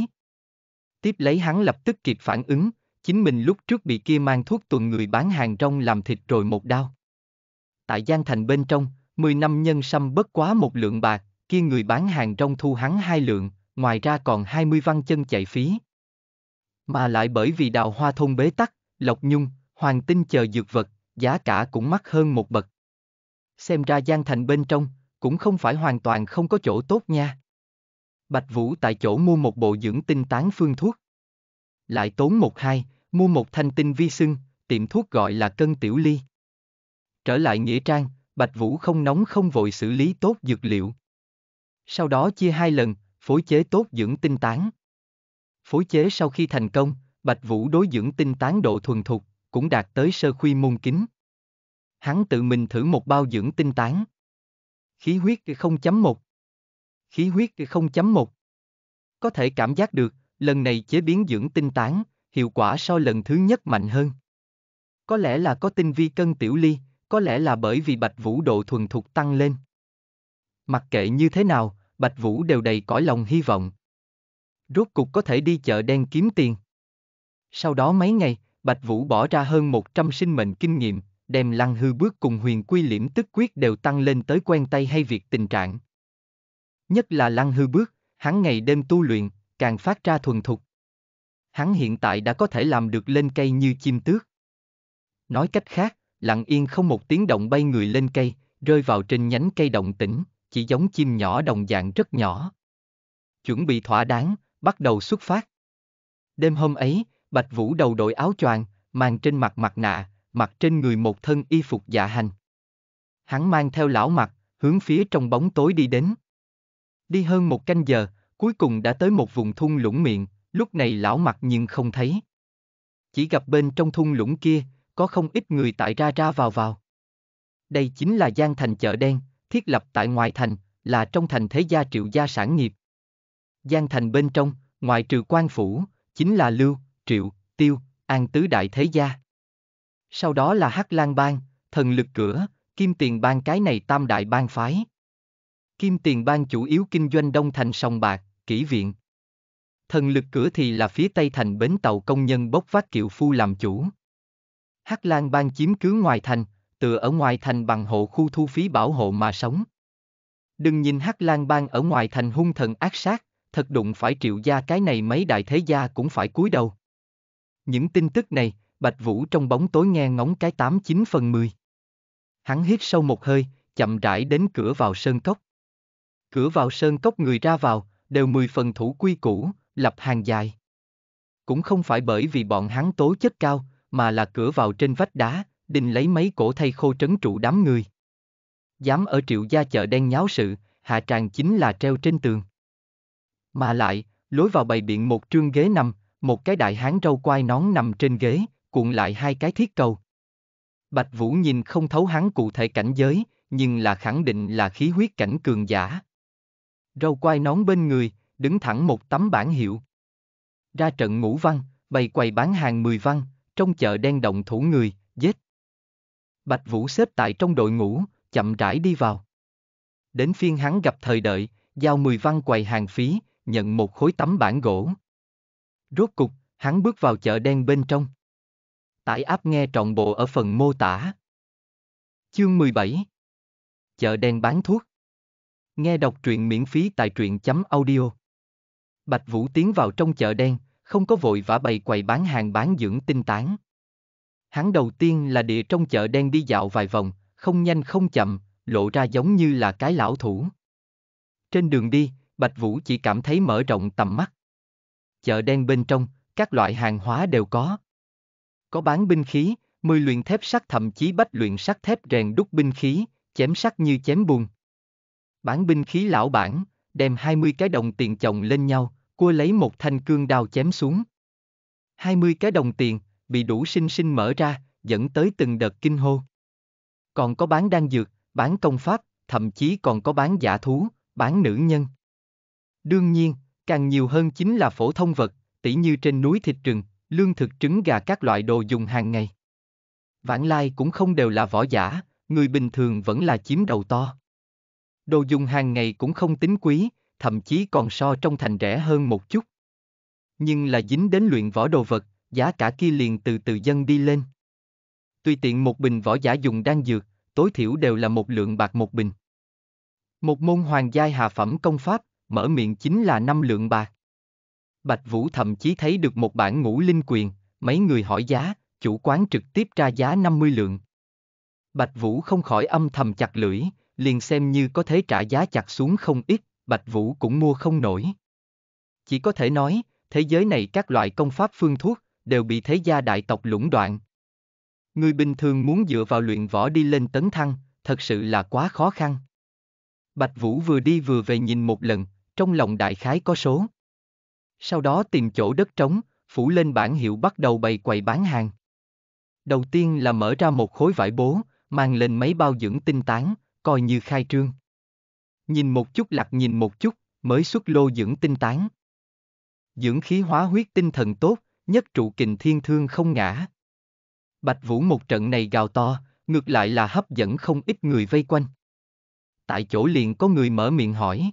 Tiếp lấy hắn lập tức kịp phản ứng, chính mình lúc trước bị kia mang thuốc tuần người bán hàng trong làm thịt rồi một đao. Tại Giang Thành bên trong, 10 năm nhân sâm bất quá một lượng bạc, kia người bán hàng trong thu hắn hai lượng, ngoài ra còn 20 văn chân chạy phí. Mà lại bởi vì đào hoa thôn bế tắc, lộc nhung, hoàng tinh chờ dược vật, giá cả cũng mắc hơn một bậc. Xem ra gian Thành bên trong, cũng không phải hoàn toàn không có chỗ tốt nha. Bạch Vũ tại chỗ mua một bộ dưỡng tinh tán phương thuốc. Lại tốn một hai, mua một thanh tinh vi sưng, tiệm thuốc gọi là cân tiểu ly. Trở lại Nghĩa Trang, Bạch Vũ không nóng không vội xử lý tốt dược liệu. Sau đó chia hai lần, phối chế tốt dưỡng tinh tán. Phối chế sau khi thành công, Bạch Vũ đối dưỡng tinh tán độ thuần thục, cũng đạt tới sơ khuy môn kính. Hắn tự mình thử một bao dưỡng tinh tán. Khí huyết 0.1 Khí huyết 0.1 Có thể cảm giác được, lần này chế biến dưỡng tinh tán, hiệu quả so lần thứ nhất mạnh hơn. Có lẽ là có tinh vi cân tiểu ly, có lẽ là bởi vì Bạch Vũ độ thuần thục tăng lên. Mặc kệ như thế nào, Bạch Vũ đều đầy cõi lòng hy vọng. Rốt cục có thể đi chợ đen kiếm tiền. Sau đó mấy ngày, Bạch Vũ bỏ ra hơn 100 sinh mệnh kinh nghiệm, đem lăng hư bước cùng huyền quy liễm tức quyết đều tăng lên tới quen tay hay việc tình trạng. Nhất là lăng hư bước, hắn ngày đêm tu luyện, càng phát ra thuần thục. Hắn hiện tại đã có thể làm được lên cây như chim tước. Nói cách khác, lặng yên không một tiếng động bay người lên cây, rơi vào trên nhánh cây động tĩnh, chỉ giống chim nhỏ đồng dạng rất nhỏ. Chuẩn bị thỏa đáng, bắt đầu xuất phát. Đêm hôm ấy, Bạch Vũ đầu đội áo choàng, mang trên mặt mặt nạ, mặc trên người một thân y phục dạ hành. Hắn mang theo lão mặt, hướng phía trong bóng tối đi đến. Đi hơn một canh giờ, cuối cùng đã tới một vùng thung lũng miệng, lúc này lão mặt nhưng không thấy. Chỉ gặp bên trong thung lũng kia, có không ít người tại ra ra vào vào. Đây chính là gian thành chợ đen, thiết lập tại ngoài thành, là trong thành thế gia triệu gia sản nghiệp. Gian thành bên trong, ngoại trừ quan phủ, chính là Lưu, Triệu, Tiêu, An Tứ Đại Thế Gia. Sau đó là Hắc Lan Bang, Thần Lực Cửa, Kim Tiền Bang cái này tam đại bang phái. Kim Tiền Bang chủ yếu kinh doanh đông thành sòng bạc, kỹ viện. Thần Lực Cửa thì là phía tây thành bến tàu công nhân bốc vác kiệu phu làm chủ. Hắc Lan bang chiếm cứ ngoài thành, tựa ở ngoài thành bằng hộ khu thu phí bảo hộ mà sống. Đừng nhìn Hắc Lan bang ở ngoài thành hung thần ác sát, thật đụng phải triệu gia cái này mấy đại thế gia cũng phải cúi đầu. Những tin tức này, Bạch Vũ trong bóng tối nghe ngóng cái 89 phần 10. Hắn hít sâu một hơi, chậm rãi đến cửa vào sơn cốc. Cửa vào sơn cốc người ra vào, đều 10 phần thủ quy cũ, lập hàng dài. Cũng không phải bởi vì bọn hắn tố chất cao, mà là cửa vào trên vách đá, đinh lấy mấy cổ thay khô trấn trụ đám người. Dám ở triệu gia chợ đen nháo sự, hạ tràng chính là treo trên tường. Mà lại, lối vào bày biện một trương ghế nằm, một cái đại hán râu quai nón nằm trên ghế, cuộn lại hai cái thiết cầu. Bạch Vũ nhìn không thấu hắn cụ thể cảnh giới, nhưng là khẳng định là khí huyết cảnh cường giả. Râu quai nón bên người, đứng thẳng một tấm bản hiệu. Ra trận ngũ văn, bày quầy bán hàng mười văn, trong chợ đen động thủ người, giết. Bạch Vũ xếp tại trong đội ngũ, chậm rãi đi vào. Đến phiên hắn gặp thời đợi, giao 10 văn quầy hàng phí, nhận một khối tấm bản gỗ. Rốt cục, hắn bước vào chợ đen bên trong. Tải áp nghe trọn bộ ở phần mô tả. Chương 17 Chợ đen bán thuốc Nghe đọc truyện miễn phí tại truyện chấm audio Bạch Vũ tiến vào trong chợ đen, không có vội vã bày quầy bán hàng bán dưỡng tinh tán. Hắn đầu tiên là địa trong chợ đen đi dạo vài vòng, không nhanh không chậm, lộ ra giống như là cái lão thủ. Trên đường đi, Bạch Vũ chỉ cảm thấy mở rộng tầm mắt. Chợ đen bên trong, các loại hàng hóa đều có. Có bán binh khí, mười luyện thép sắt thậm chí bách luyện sắt thép rèn đúc binh khí, chém sắt như chém buồn. Bán binh khí lão bản, đem 20 cái đồng tiền chồng lên nhau, cua lấy một thanh cương đao chém xuống. 20 cái đồng tiền, bị đủ sinh sinh mở ra, dẫn tới từng đợt kinh hô. Còn có bán đan dược, bán công pháp, thậm chí còn có bán giả thú, bán nữ nhân. Đương nhiên, càng nhiều hơn chính là phổ thông vật, tỉ như trên núi thịt rừng, lương thực trứng gà các loại đồ dùng hàng ngày. Vãng lai cũng không đều là võ giả, người bình thường vẫn là chiếm đầu to. Đồ dùng hàng ngày cũng không tính quý, thậm chí còn so trong thành rẻ hơn một chút. Nhưng là dính đến luyện võ đồ vật, giá cả kia liền từ từ dân đi lên. Tùy tiện một bình võ giả dùng đan dược, tối thiểu đều là một lượng bạc một bình. Một môn hoàng giai hạ phẩm công pháp, mở miệng chính là năm lượng bạc. Bạch Vũ thậm chí thấy được một bản ngũ linh quyền, mấy người hỏi giá, chủ quán trực tiếp ra giá 50 lượng. Bạch Vũ không khỏi âm thầm chặt lưỡi, liền xem như có thể trả giá chặt xuống không ít. Bạch Vũ cũng mua không nổi. Chỉ có thể nói, thế giới này các loại công pháp phương thuốc, đều bị thế gia đại tộc lũng đoạn. Người bình thường muốn dựa vào luyện võ đi lên tấn thăng, thật sự là quá khó khăn. Bạch Vũ vừa đi vừa về nhìn một lần, trong lòng đại khái có số. Sau đó tìm chỗ đất trống, phủ lên bản hiệu bắt đầu bày quầy bán hàng. Đầu tiên là mở ra một khối vải bố, mang lên mấy bao dưỡng tinh tán, coi như khai trương. Nhìn một chút lặt nhìn một chút, mới xuất lô dưỡng tinh tán. Dưỡng khí hóa huyết tinh thần tốt, nhất trụ kình thiên thương không ngã. Bạch Vũ một trận này gào to, ngược lại là hấp dẫn không ít người vây quanh. Tại chỗ liền có người mở miệng hỏi.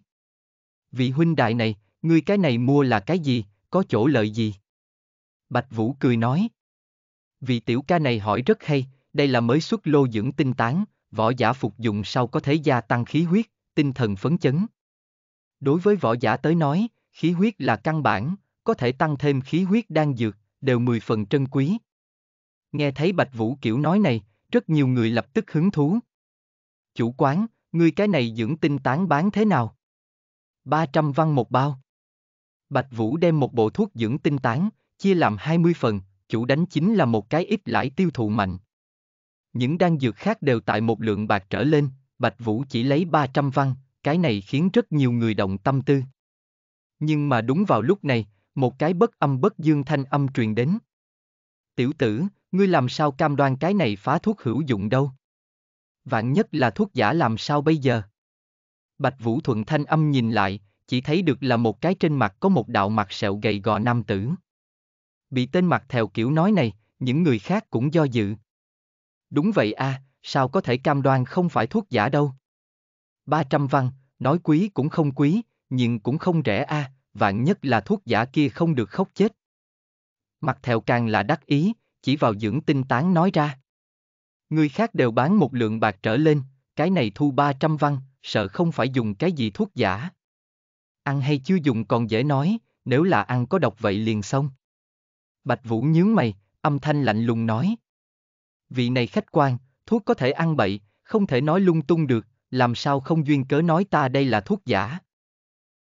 Vị huynh đại này, người cái này mua là cái gì, có chỗ lợi gì? Bạch Vũ cười nói. Vị tiểu ca này hỏi rất hay, đây là mới xuất lô dưỡng tinh tán, võ giả phục dụng sau có thể gia tăng khí huyết, tinh thần phấn chấn. Đối với võ giả tới nói, khí huyết là căn bản, có thể tăng thêm khí huyết đang dược, đều mười phần trân quý. Nghe thấy Bạch Vũ kiểu nói này, rất nhiều người lập tức hứng thú. Chủ quán, ngươi cái này dưỡng tinh tán bán thế nào? 300 văn một bao. Bạch Vũ đem một bộ thuốc dưỡng tinh tán, chia làm 20 phần, chủ đánh chính là một cái ít lãi tiêu thụ mạnh. Những đan dược khác đều tại một lượng bạc trở lên, Bạch Vũ chỉ lấy 300 văn, cái này khiến rất nhiều người động tâm tư. Nhưng mà đúng vào lúc này, một cái bất âm bất dương thanh âm truyền đến. Tiểu tử, ngươi làm sao cam đoan cái này phá thuốc hữu dụng đâu? Vạn nhất là thuốc giả làm sao bây giờ? Bạch Vũ Thuận thanh âm nhìn lại, chỉ thấy được là một cái trên mặt có một đạo mặt sẹo gầy gò nam tử. Bị tên mặt theo kiểu nói này, những người khác cũng do dự. Đúng vậy a, à, sao có thể cam đoan không phải thuốc giả đâu. 300 văn, nói quý cũng không quý, nhưng cũng không rẻ a, à, vạn nhất là thuốc giả kia không được khóc chết. Mặt thẹo càng là đắc ý, chỉ vào dưỡng tinh tán nói ra. Người khác đều bán một lượng bạc trở lên, cái này thu 300 văn, sợ không phải dùng cái gì thuốc giả. Ăn hay chưa dùng còn dễ nói, nếu là ăn có độc vậy liền xong. Bạch Vũ nhướng mày, âm thanh lạnh lùng nói. Vị này khách quan, thuốc có thể ăn bậy, không thể nói lung tung được, làm sao không duyên cớ nói ta đây là thuốc giả.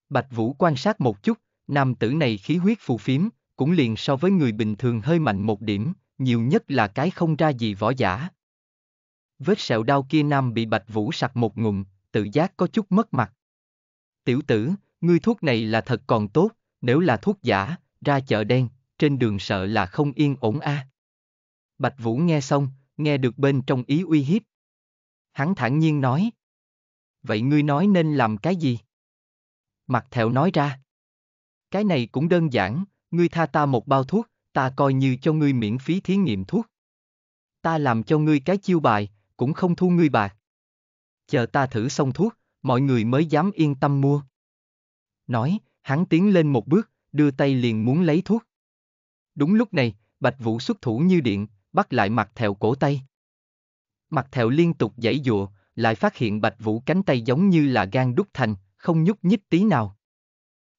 Bạch Vũ quan sát một chút, nam tử này khí huyết phù phiếm, cũng liền so với người bình thường hơi mạnh một điểm, nhiều nhất là cái không ra gì võ giả. Vết sẹo đau kia nam bị Bạch Vũ sặc một ngụm, tự giác có chút mất mặt. Tiểu tử, ngươi thuốc này là thật còn tốt, nếu là thuốc giả, ra chợ đen, trên đường sợ là không yên ổn a. À. Bạch Vũ nghe xong, nghe được bên trong ý uy hiếp. Hắn thản nhiên nói. Vậy ngươi nói nên làm cái gì? Mặt thẹo nói ra. Cái này cũng đơn giản, ngươi tha ta một bao thuốc, ta coi như cho ngươi miễn phí thí nghiệm thuốc. Ta làm cho ngươi cái chiêu bài, cũng không thu ngươi bạc. Chờ ta thử xong thuốc, mọi người mới dám yên tâm mua. Nói, hắn tiến lên một bước, đưa tay liền muốn lấy thuốc. Đúng lúc này, Bạch Vũ xuất thủ như điện, bắt lại mặt thèo cổ tay. Mặt thèo liên tục giãy dụa, lại phát hiện Bạch Vũ cánh tay giống như là gan đúc thành, không nhúc nhích tí nào.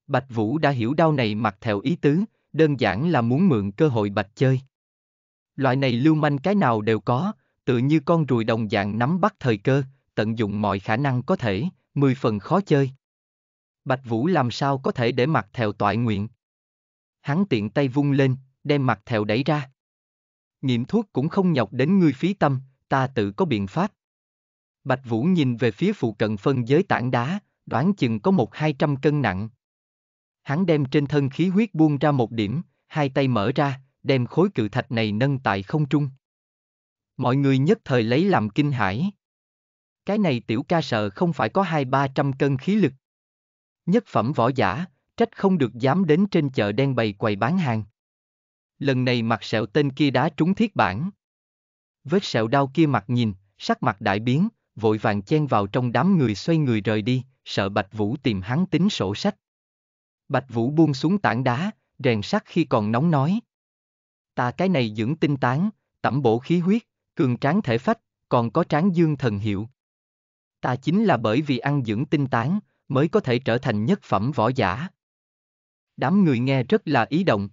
Bạch Vũ đã hiểu đau này mặt thèo ý tứ, đơn giản là muốn mượn cơ hội Bạch chơi. Loại này lưu manh cái nào đều có, tự như con ruồi đồng dạng nắm bắt thời cơ, tận dụng mọi khả năng có thể, mười phần khó chơi. Bạch Vũ làm sao có thể để mặt thèo toại nguyện. Hắn tiện tay vung lên, đem mặt thèo đẩy ra nghiệm thuốc cũng không nhọc đến ngươi phí tâm, ta tự có biện pháp. Bạch Vũ nhìn về phía phụ cận phân giới tảng đá, đoán chừng có một hai trăm cân nặng. Hắn đem trên thân khí huyết buông ra một điểm, hai tay mở ra, đem khối cự thạch này nâng tại không trung. Mọi người nhất thời lấy làm kinh hãi. Cái này tiểu ca sợ không phải có hai ba trăm cân khí lực. Nhất phẩm võ giả, trách không được dám đến trên chợ đen bày quầy bán hàng lần này mặt sẹo tên kia đá trúng thiết bản. Vết sẹo đau kia mặt nhìn, sắc mặt đại biến, vội vàng chen vào trong đám người xoay người rời đi, sợ Bạch Vũ tìm hắn tính sổ sách. Bạch Vũ buông xuống tảng đá, rèn sắt khi còn nóng nói. Ta cái này dưỡng tinh tán, tẩm bổ khí huyết, cường tráng thể phách, còn có tráng dương thần hiệu. Ta chính là bởi vì ăn dưỡng tinh tán, mới có thể trở thành nhất phẩm võ giả. Đám người nghe rất là ý động,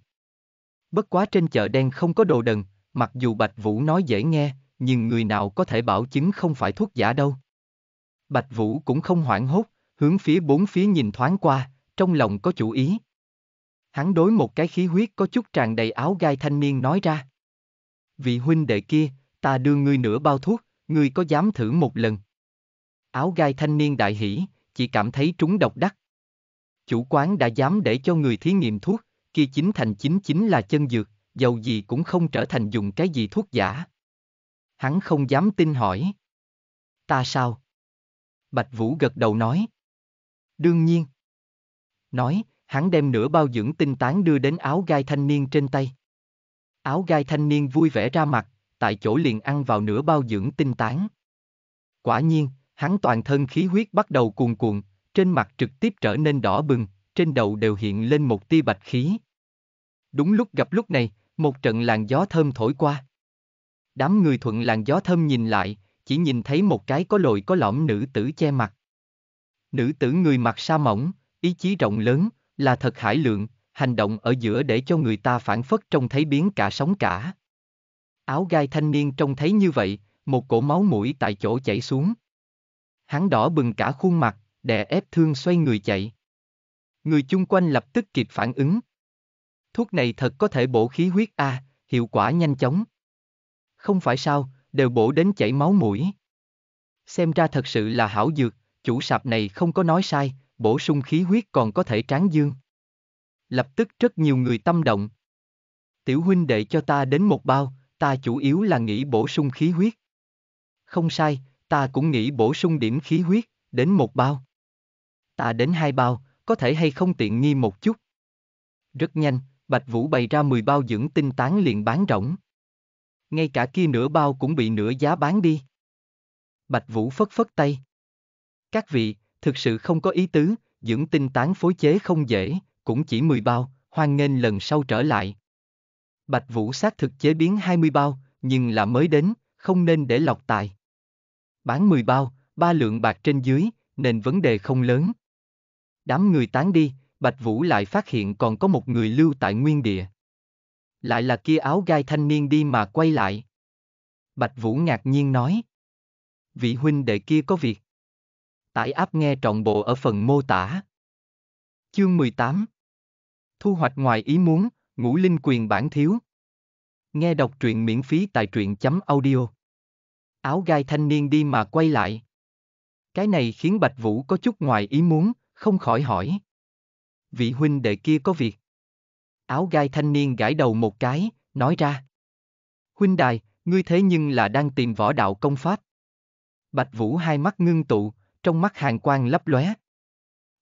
Bất quá trên chợ đen không có đồ đần, mặc dù Bạch Vũ nói dễ nghe, nhưng người nào có thể bảo chứng không phải thuốc giả đâu. Bạch Vũ cũng không hoảng hốt, hướng phía bốn phía nhìn thoáng qua, trong lòng có chủ ý. Hắn đối một cái khí huyết có chút tràn đầy áo gai thanh niên nói ra. Vị huynh đệ kia, ta đưa ngươi nửa bao thuốc, ngươi có dám thử một lần? Áo gai thanh niên đại hỉ, chỉ cảm thấy trúng độc đắc. Chủ quán đã dám để cho người thí nghiệm thuốc, kia chính thành chính chính là chân dược, dầu gì cũng không trở thành dùng cái gì thuốc giả. Hắn không dám tin hỏi. Ta sao? Bạch Vũ gật đầu nói. Đương nhiên. Nói, hắn đem nửa bao dưỡng tinh tán đưa đến áo gai thanh niên trên tay. Áo gai thanh niên vui vẻ ra mặt, tại chỗ liền ăn vào nửa bao dưỡng tinh tán. Quả nhiên, hắn toàn thân khí huyết bắt đầu cuồn cuộn, trên mặt trực tiếp trở nên đỏ bừng, trên đầu đều hiện lên một tia bạch khí, Đúng lúc gặp lúc này, một trận làn gió thơm thổi qua. Đám người thuận làn gió thơm nhìn lại, chỉ nhìn thấy một cái có lồi có lõm nữ tử che mặt. Nữ tử người mặc sa mỏng, ý chí rộng lớn, là thật hải lượng, hành động ở giữa để cho người ta phản phất trông thấy biến cả sóng cả. Áo gai thanh niên trông thấy như vậy, một cổ máu mũi tại chỗ chảy xuống. Hắn đỏ bừng cả khuôn mặt, đè ép thương xoay người chạy. Người chung quanh lập tức kịp phản ứng, thuốc này thật có thể bổ khí huyết a, à, hiệu quả nhanh chóng. Không phải sao, đều bổ đến chảy máu mũi. Xem ra thật sự là hảo dược, chủ sạp này không có nói sai, bổ sung khí huyết còn có thể tráng dương. Lập tức rất nhiều người tâm động. Tiểu huynh đệ cho ta đến một bao, ta chủ yếu là nghĩ bổ sung khí huyết. Không sai, ta cũng nghĩ bổ sung điểm khí huyết, đến một bao. Ta đến hai bao, có thể hay không tiện nghi một chút. Rất nhanh, Bạch Vũ bày ra 10 bao dưỡng tinh tán liền bán rỗng. Ngay cả kia nửa bao cũng bị nửa giá bán đi. Bạch Vũ phất phất tay. Các vị, thực sự không có ý tứ, dưỡng tinh tán phối chế không dễ, cũng chỉ 10 bao, hoan nghênh lần sau trở lại. Bạch Vũ xác thực chế biến 20 bao, nhưng là mới đến, không nên để lọc tài. Bán 10 bao, ba lượng bạc trên dưới, nên vấn đề không lớn. Đám người tán đi, Bạch Vũ lại phát hiện còn có một người lưu tại nguyên địa. Lại là kia áo gai thanh niên đi mà quay lại. Bạch Vũ ngạc nhiên nói. Vị huynh đệ kia có việc. Tải áp nghe trọn bộ ở phần mô tả. Chương 18 Thu hoạch ngoài ý muốn, ngũ linh quyền bản thiếu. Nghe đọc truyện miễn phí tại truyện chấm audio. Áo gai thanh niên đi mà quay lại. Cái này khiến Bạch Vũ có chút ngoài ý muốn, không khỏi hỏi vị huynh đệ kia có việc. Áo gai thanh niên gãi đầu một cái, nói ra. Huynh đài, ngươi thế nhưng là đang tìm võ đạo công pháp. Bạch Vũ hai mắt ngưng tụ, trong mắt hàng quang lấp lóe.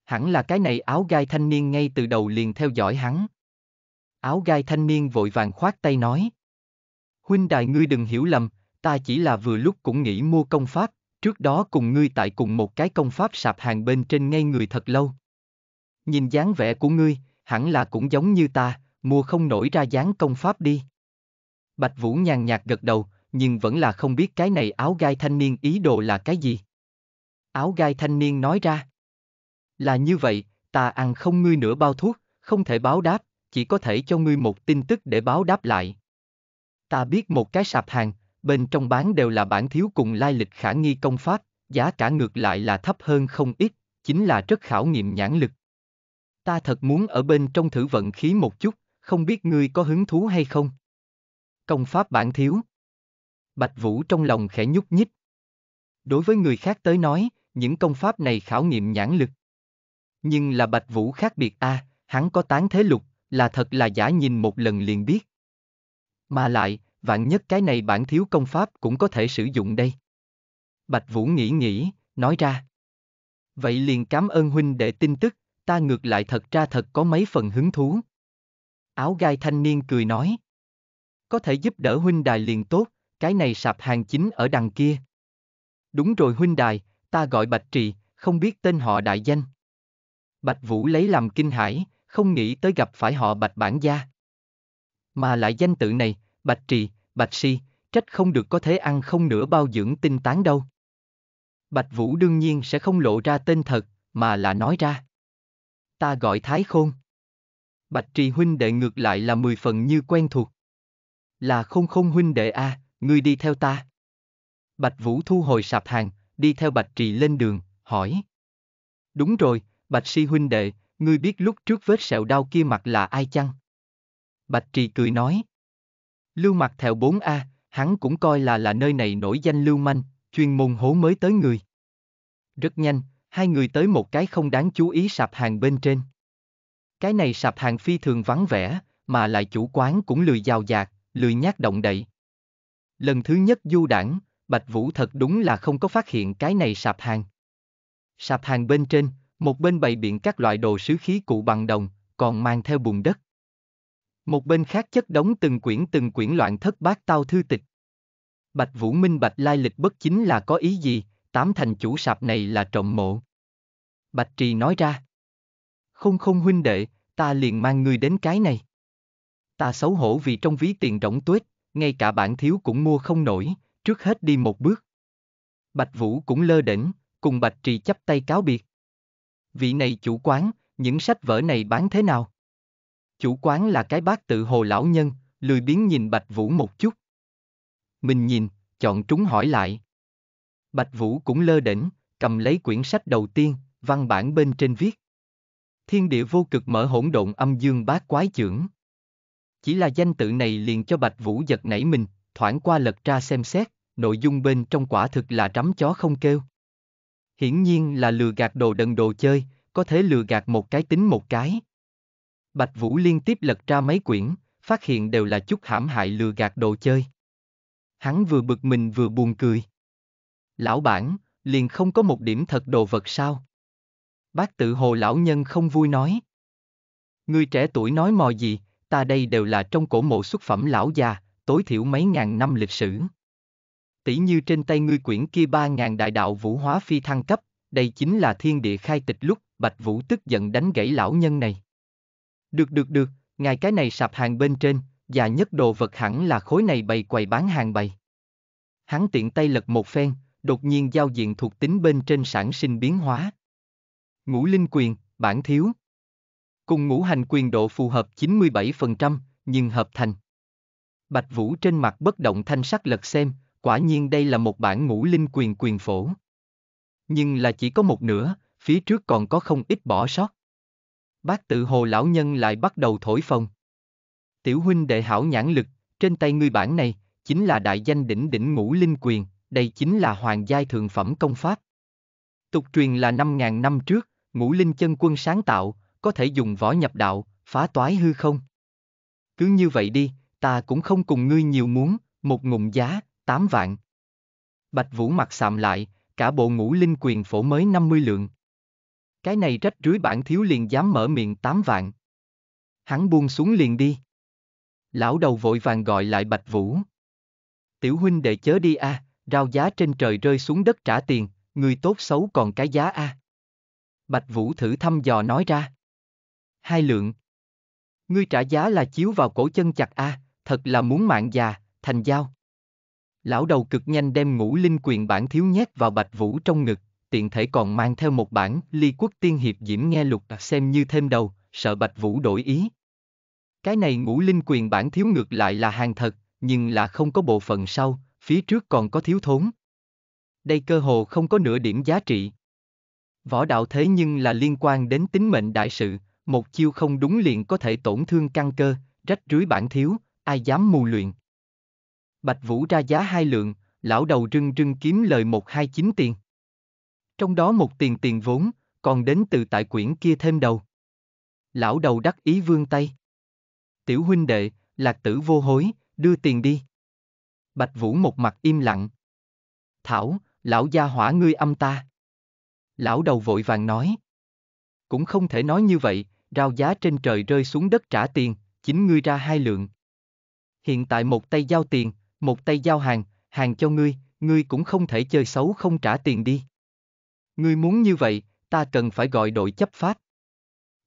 Hẳn là cái này áo gai thanh niên ngay từ đầu liền theo dõi hắn. Áo gai thanh niên vội vàng khoát tay nói. Huynh đài ngươi đừng hiểu lầm, ta chỉ là vừa lúc cũng nghĩ mua công pháp, trước đó cùng ngươi tại cùng một cái công pháp sạp hàng bên trên ngay người thật lâu. Nhìn dáng vẻ của ngươi, hẳn là cũng giống như ta, mua không nổi ra dáng công pháp đi. Bạch Vũ nhàn nhạt gật đầu, nhưng vẫn là không biết cái này áo gai thanh niên ý đồ là cái gì. Áo gai thanh niên nói ra. Là như vậy, ta ăn không ngươi nửa bao thuốc, không thể báo đáp, chỉ có thể cho ngươi một tin tức để báo đáp lại. Ta biết một cái sạp hàng, bên trong bán đều là bản thiếu cùng lai lịch khả nghi công pháp, giá cả ngược lại là thấp hơn không ít, chính là rất khảo nghiệm nhãn lực. Ta thật muốn ở bên trong thử vận khí một chút, không biết ngươi có hứng thú hay không? Công pháp bản thiếu. Bạch Vũ trong lòng khẽ nhúc nhích. Đối với người khác tới nói, những công pháp này khảo nghiệm nhãn lực. Nhưng là Bạch Vũ khác biệt a, à, hắn có tán thế lục, là thật là giả nhìn một lần liền biết. Mà lại, vạn nhất cái này bản thiếu công pháp cũng có thể sử dụng đây. Bạch Vũ nghĩ nghĩ, nói ra. Vậy liền cảm ơn huynh đệ tin tức, ta ngược lại thật ra thật có mấy phần hứng thú. Áo gai thanh niên cười nói. Có thể giúp đỡ huynh đài liền tốt, cái này sạp hàng chính ở đằng kia. Đúng rồi huynh đài, ta gọi Bạch Trì, không biết tên họ đại danh. Bạch Vũ lấy làm kinh hãi, không nghĩ tới gặp phải họ Bạch bản gia. Mà lại danh tự này, Bạch Trì, Bạch Si, trách không được có thể ăn không nửa bao dưỡng tinh tán đâu. Bạch Vũ đương nhiên sẽ không lộ ra tên thật, mà là nói ra ta gọi Thái Khôn. Bạch Trì huynh đệ ngược lại là mười phần như quen thuộc. Là không không huynh đệ a, à, ngươi đi theo ta. Bạch Vũ thu hồi sạp hàng, đi theo Bạch Trì lên đường, hỏi. Đúng rồi, Bạch Si huynh đệ, ngươi biết lúc trước vết sẹo đau kia mặt là ai chăng? Bạch Trì cười nói. Lưu mặt theo 4A, hắn cũng coi là là nơi này nổi danh lưu manh, chuyên môn hố mới tới người. Rất nhanh, hai người tới một cái không đáng chú ý sạp hàng bên trên. Cái này sạp hàng phi thường vắng vẻ, mà lại chủ quán cũng lười giàu dạc, lười nhát động đậy. Lần thứ nhất du đảng, Bạch Vũ thật đúng là không có phát hiện cái này sạp hàng. Sạp hàng bên trên, một bên bày biện các loại đồ sứ khí cụ bằng đồng, còn mang theo bùn đất. Một bên khác chất đóng từng quyển từng quyển loạn thất bát tao thư tịch. Bạch Vũ minh bạch lai lịch bất chính là có ý gì, tám thành chủ sạp này là trộm mộ. Bạch Trì nói ra. Không không huynh đệ, ta liền mang ngươi đến cái này. Ta xấu hổ vì trong ví tiền rỗng tuếch, ngay cả bản thiếu cũng mua không nổi, trước hết đi một bước. Bạch Vũ cũng lơ đỉnh, cùng Bạch Trì chắp tay cáo biệt. Vị này chủ quán, những sách vở này bán thế nào? Chủ quán là cái bác tự hồ lão nhân, lười biếng nhìn Bạch Vũ một chút. Mình nhìn, chọn trúng hỏi lại, Bạch Vũ cũng lơ đỉnh, cầm lấy quyển sách đầu tiên, văn bản bên trên viết. Thiên địa vô cực mở hỗn độn âm dương bát quái chưởng. Chỉ là danh tự này liền cho Bạch Vũ giật nảy mình, thoảng qua lật ra xem xét, nội dung bên trong quả thực là trắm chó không kêu. Hiển nhiên là lừa gạt đồ đần đồ chơi, có thể lừa gạt một cái tính một cái. Bạch Vũ liên tiếp lật ra mấy quyển, phát hiện đều là chút hãm hại lừa gạt đồ chơi. Hắn vừa bực mình vừa buồn cười lão bản, liền không có một điểm thật đồ vật sao? Bác tự hồ lão nhân không vui nói. Người trẻ tuổi nói mò gì, ta đây đều là trong cổ mộ xuất phẩm lão già, tối thiểu mấy ngàn năm lịch sử. Tỷ như trên tay ngươi quyển kia ba ngàn đại đạo vũ hóa phi thăng cấp, đây chính là thiên địa khai tịch lúc, Bạch Vũ tức giận đánh gãy lão nhân này. Được được được, ngài cái này sạp hàng bên trên, già nhất đồ vật hẳn là khối này bày quầy bán hàng bày. Hắn tiện tay lật một phen, đột nhiên giao diện thuộc tính bên trên sản sinh biến hóa. Ngũ linh quyền, bản thiếu. Cùng ngũ hành quyền độ phù hợp 97%, nhưng hợp thành. Bạch Vũ trên mặt bất động thanh sắc lật xem, quả nhiên đây là một bản ngũ linh quyền quyền phổ. Nhưng là chỉ có một nửa, phía trước còn có không ít bỏ sót. Bác tự hồ lão nhân lại bắt đầu thổi phồng. Tiểu huynh đệ hảo nhãn lực, trên tay ngươi bản này, chính là đại danh đỉnh đỉnh ngũ linh quyền đây chính là hoàng giai thượng phẩm công pháp. Tục truyền là 5.000 năm trước, ngũ linh chân quân sáng tạo, có thể dùng võ nhập đạo, phá toái hư không. Cứ như vậy đi, ta cũng không cùng ngươi nhiều muốn, một ngụm giá, 8 vạn. Bạch Vũ mặt sạm lại, cả bộ ngũ linh quyền phổ mới 50 lượng. Cái này trách rưới bản thiếu liền dám mở miệng 8 vạn. Hắn buông xuống liền đi. Lão đầu vội vàng gọi lại Bạch Vũ. Tiểu huynh đệ chớ đi a, à, Rau giá trên trời rơi xuống đất trả tiền, người tốt xấu còn cái giá a. Bạch Vũ thử thăm dò nói ra. Hai lượng. Ngươi trả giá là chiếu vào cổ chân chặt a, thật là muốn mạng già, thành giao. Lão đầu cực nhanh đem ngũ linh quyền bản thiếu nhét vào Bạch Vũ trong ngực, tiện thể còn mang theo một bản ly quốc tiên hiệp diễm nghe lục xem như thêm đầu, sợ Bạch Vũ đổi ý. Cái này ngũ linh quyền bản thiếu ngược lại là hàng thật, nhưng là không có bộ phận sau, phía trước còn có thiếu thốn. Đây cơ hồ không có nửa điểm giá trị. Võ đạo thế nhưng là liên quan đến tính mệnh đại sự, một chiêu không đúng liền có thể tổn thương căn cơ, rách rưới bản thiếu, ai dám mù luyện. Bạch Vũ ra giá hai lượng, lão đầu rưng rưng kiếm lời một hai chín tiền. Trong đó một tiền tiền vốn, còn đến từ tại quyển kia thêm đầu. Lão đầu đắc ý vương tay. Tiểu huynh đệ, lạc tử vô hối, đưa tiền đi. Bạch Vũ một mặt im lặng. Thảo, lão gia hỏa ngươi âm ta. Lão đầu vội vàng nói. Cũng không thể nói như vậy, rau giá trên trời rơi xuống đất trả tiền, chính ngươi ra hai lượng. Hiện tại một tay giao tiền, một tay giao hàng, hàng cho ngươi, ngươi cũng không thể chơi xấu không trả tiền đi. Ngươi muốn như vậy, ta cần phải gọi đội chấp pháp.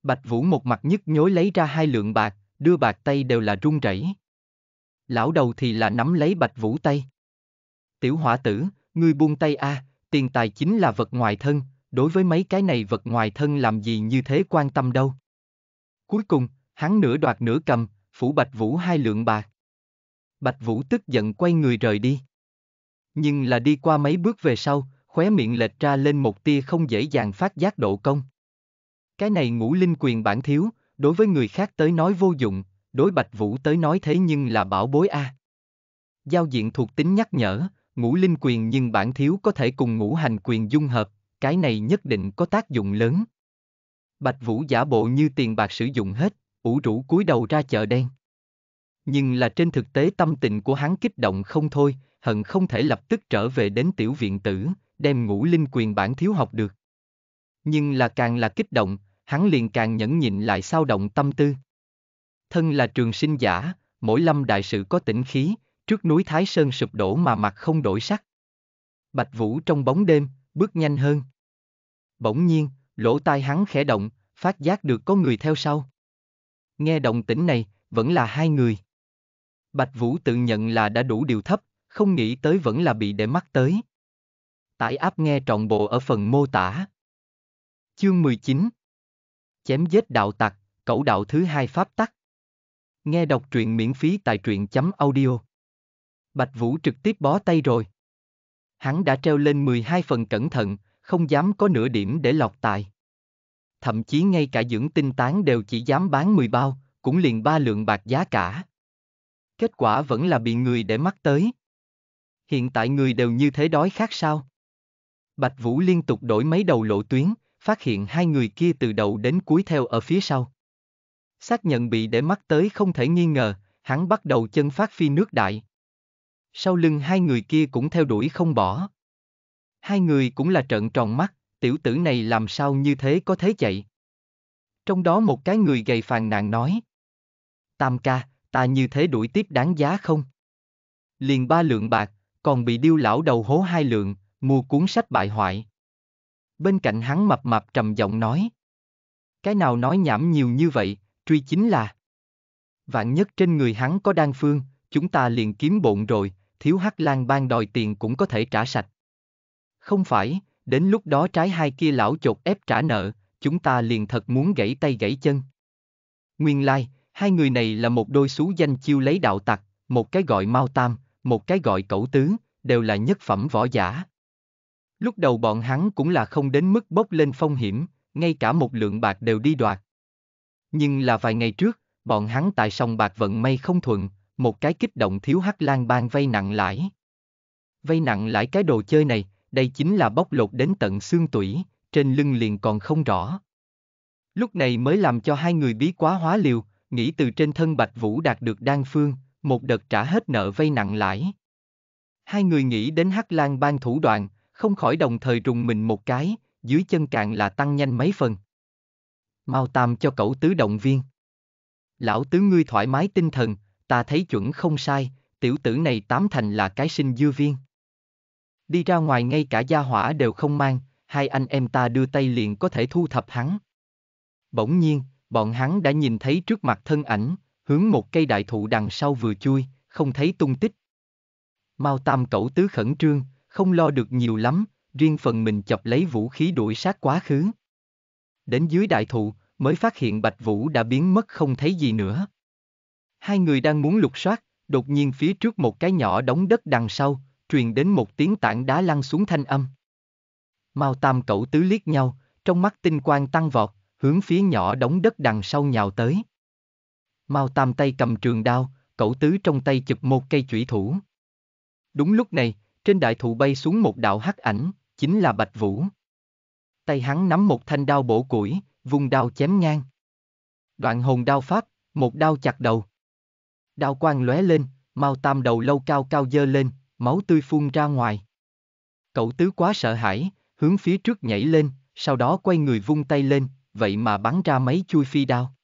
Bạch Vũ một mặt nhức nhối lấy ra hai lượng bạc, đưa bạc tay đều là run rẩy lão đầu thì là nắm lấy bạch vũ tay. Tiểu hỏa tử, ngươi buông tay a, à, tiền tài chính là vật ngoài thân, đối với mấy cái này vật ngoài thân làm gì như thế quan tâm đâu. Cuối cùng, hắn nửa đoạt nửa cầm, phủ bạch vũ hai lượng bạc. Bạch vũ tức giận quay người rời đi. Nhưng là đi qua mấy bước về sau, khóe miệng lệch ra lên một tia không dễ dàng phát giác độ công. Cái này ngũ linh quyền bản thiếu, đối với người khác tới nói vô dụng, đối Bạch Vũ tới nói thế nhưng là bảo bối a. Giao diện thuộc tính nhắc nhở, ngũ linh quyền nhưng bản thiếu có thể cùng ngũ hành quyền dung hợp, cái này nhất định có tác dụng lớn. Bạch Vũ giả bộ như tiền bạc sử dụng hết, ủ rũ cúi đầu ra chợ đen. Nhưng là trên thực tế tâm tình của hắn kích động không thôi, hận không thể lập tức trở về đến tiểu viện tử, đem ngũ linh quyền bản thiếu học được. Nhưng là càng là kích động, hắn liền càng nhẫn nhịn lại sao động tâm tư thân là trường sinh giả, mỗi lâm đại sự có tĩnh khí, trước núi Thái Sơn sụp đổ mà mặt không đổi sắc. Bạch Vũ trong bóng đêm, bước nhanh hơn. Bỗng nhiên, lỗ tai hắn khẽ động, phát giác được có người theo sau. Nghe động tĩnh này, vẫn là hai người. Bạch Vũ tự nhận là đã đủ điều thấp, không nghĩ tới vẫn là bị để mắt tới. Tải áp nghe trọn bộ ở phần mô tả. Chương 19 Chém giết đạo tặc, cẩu đạo thứ hai pháp tắc. Nghe đọc truyện miễn phí tại truyện chấm audio. Bạch Vũ trực tiếp bó tay rồi. Hắn đã treo lên 12 phần cẩn thận, không dám có nửa điểm để lọt tài. Thậm chí ngay cả dưỡng tinh tán đều chỉ dám bán 10 bao, cũng liền ba lượng bạc giá cả. Kết quả vẫn là bị người để mắt tới. Hiện tại người đều như thế đói khác sao? Bạch Vũ liên tục đổi mấy đầu lộ tuyến, phát hiện hai người kia từ đầu đến cuối theo ở phía sau xác nhận bị để mắt tới không thể nghi ngờ, hắn bắt đầu chân phát phi nước đại. Sau lưng hai người kia cũng theo đuổi không bỏ. Hai người cũng là trợn tròn mắt, tiểu tử này làm sao như thế có thế chạy. Trong đó một cái người gầy phàn nàn nói. Tam ca, ta như thế đuổi tiếp đáng giá không? Liền ba lượng bạc, còn bị điêu lão đầu hố hai lượng, mua cuốn sách bại hoại. Bên cạnh hắn mập mập trầm giọng nói. Cái nào nói nhảm nhiều như vậy, truy chính là Vạn nhất trên người hắn có đan phương, chúng ta liền kiếm bộn rồi, thiếu hắc lan ban đòi tiền cũng có thể trả sạch. Không phải, đến lúc đó trái hai kia lão chột ép trả nợ, chúng ta liền thật muốn gãy tay gãy chân. Nguyên lai, like, hai người này là một đôi xú danh chiêu lấy đạo tặc, một cái gọi Mao Tam, một cái gọi Cẩu Tứ, đều là nhất phẩm võ giả. Lúc đầu bọn hắn cũng là không đến mức bốc lên phong hiểm, ngay cả một lượng bạc đều đi đoạt, nhưng là vài ngày trước, bọn hắn tại sông bạc vận may không thuận, một cái kích động thiếu hắc lan ban vay nặng lãi. Vay nặng lãi cái đồ chơi này, đây chính là bóc lột đến tận xương tủy, trên lưng liền còn không rõ. Lúc này mới làm cho hai người bí quá hóa liều, nghĩ từ trên thân Bạch Vũ đạt được đan phương, một đợt trả hết nợ vay nặng lãi. Hai người nghĩ đến Hắc Lan ban thủ đoạn, không khỏi đồng thời rùng mình một cái, dưới chân càng là tăng nhanh mấy phần. Mau tam cho cậu tứ động viên. Lão tứ ngươi thoải mái tinh thần, ta thấy chuẩn không sai, tiểu tử này tám thành là cái sinh dư viên. Đi ra ngoài ngay cả gia hỏa đều không mang, hai anh em ta đưa tay liền có thể thu thập hắn. Bỗng nhiên, bọn hắn đã nhìn thấy trước mặt thân ảnh, hướng một cây đại thụ đằng sau vừa chui, không thấy tung tích. Mao tam cậu tứ khẩn trương, không lo được nhiều lắm, riêng phần mình chọc lấy vũ khí đuổi sát quá khứ đến dưới đại thụ, mới phát hiện Bạch Vũ đã biến mất không thấy gì nữa. Hai người đang muốn lục soát, đột nhiên phía trước một cái nhỏ đóng đất đằng sau, truyền đến một tiếng tảng đá lăn xuống thanh âm. Mao Tam cậu tứ liếc nhau, trong mắt tinh quang tăng vọt, hướng phía nhỏ đóng đất đằng sau nhào tới. Mao Tam tay cầm trường đao, cậu tứ trong tay chụp một cây chủy thủ. Đúng lúc này, trên đại thụ bay xuống một đạo hắc ảnh, chính là Bạch Vũ. Tay hắn nắm một thanh đao bổ củi, vùng đao chém ngang. Đoạn hồn đao phát, một đao chặt đầu. Đao quang lóe lên, mau tam đầu lâu cao cao dơ lên, máu tươi phun ra ngoài. Cậu tứ quá sợ hãi, hướng phía trước nhảy lên, sau đó quay người vung tay lên, vậy mà bắn ra mấy chui phi đao.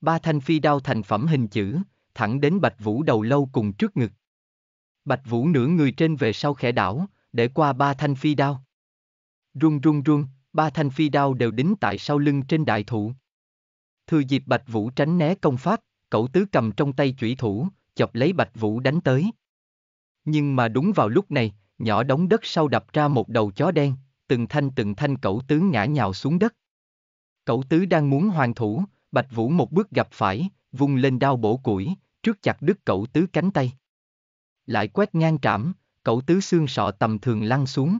Ba thanh phi đao thành phẩm hình chữ, thẳng đến Bạch Vũ đầu lâu cùng trước ngực. Bạch Vũ nửa người trên về sau khẽ đảo, để qua ba thanh phi đao. Rung rung rung, ba thanh phi đao đều đính tại sau lưng trên đại thụ. Thừa dịp Bạch Vũ tránh né công pháp, cậu tứ cầm trong tay chủy thủ, chọc lấy Bạch Vũ đánh tới. Nhưng mà đúng vào lúc này, nhỏ đóng đất sau đập ra một đầu chó đen, từng thanh từng thanh cậu tứ ngã nhào xuống đất. Cậu tứ đang muốn hoàn thủ, Bạch Vũ một bước gặp phải, vung lên đao bổ củi, trước chặt đứt cậu tứ cánh tay. Lại quét ngang trảm, cậu tứ xương sọ tầm thường lăn xuống.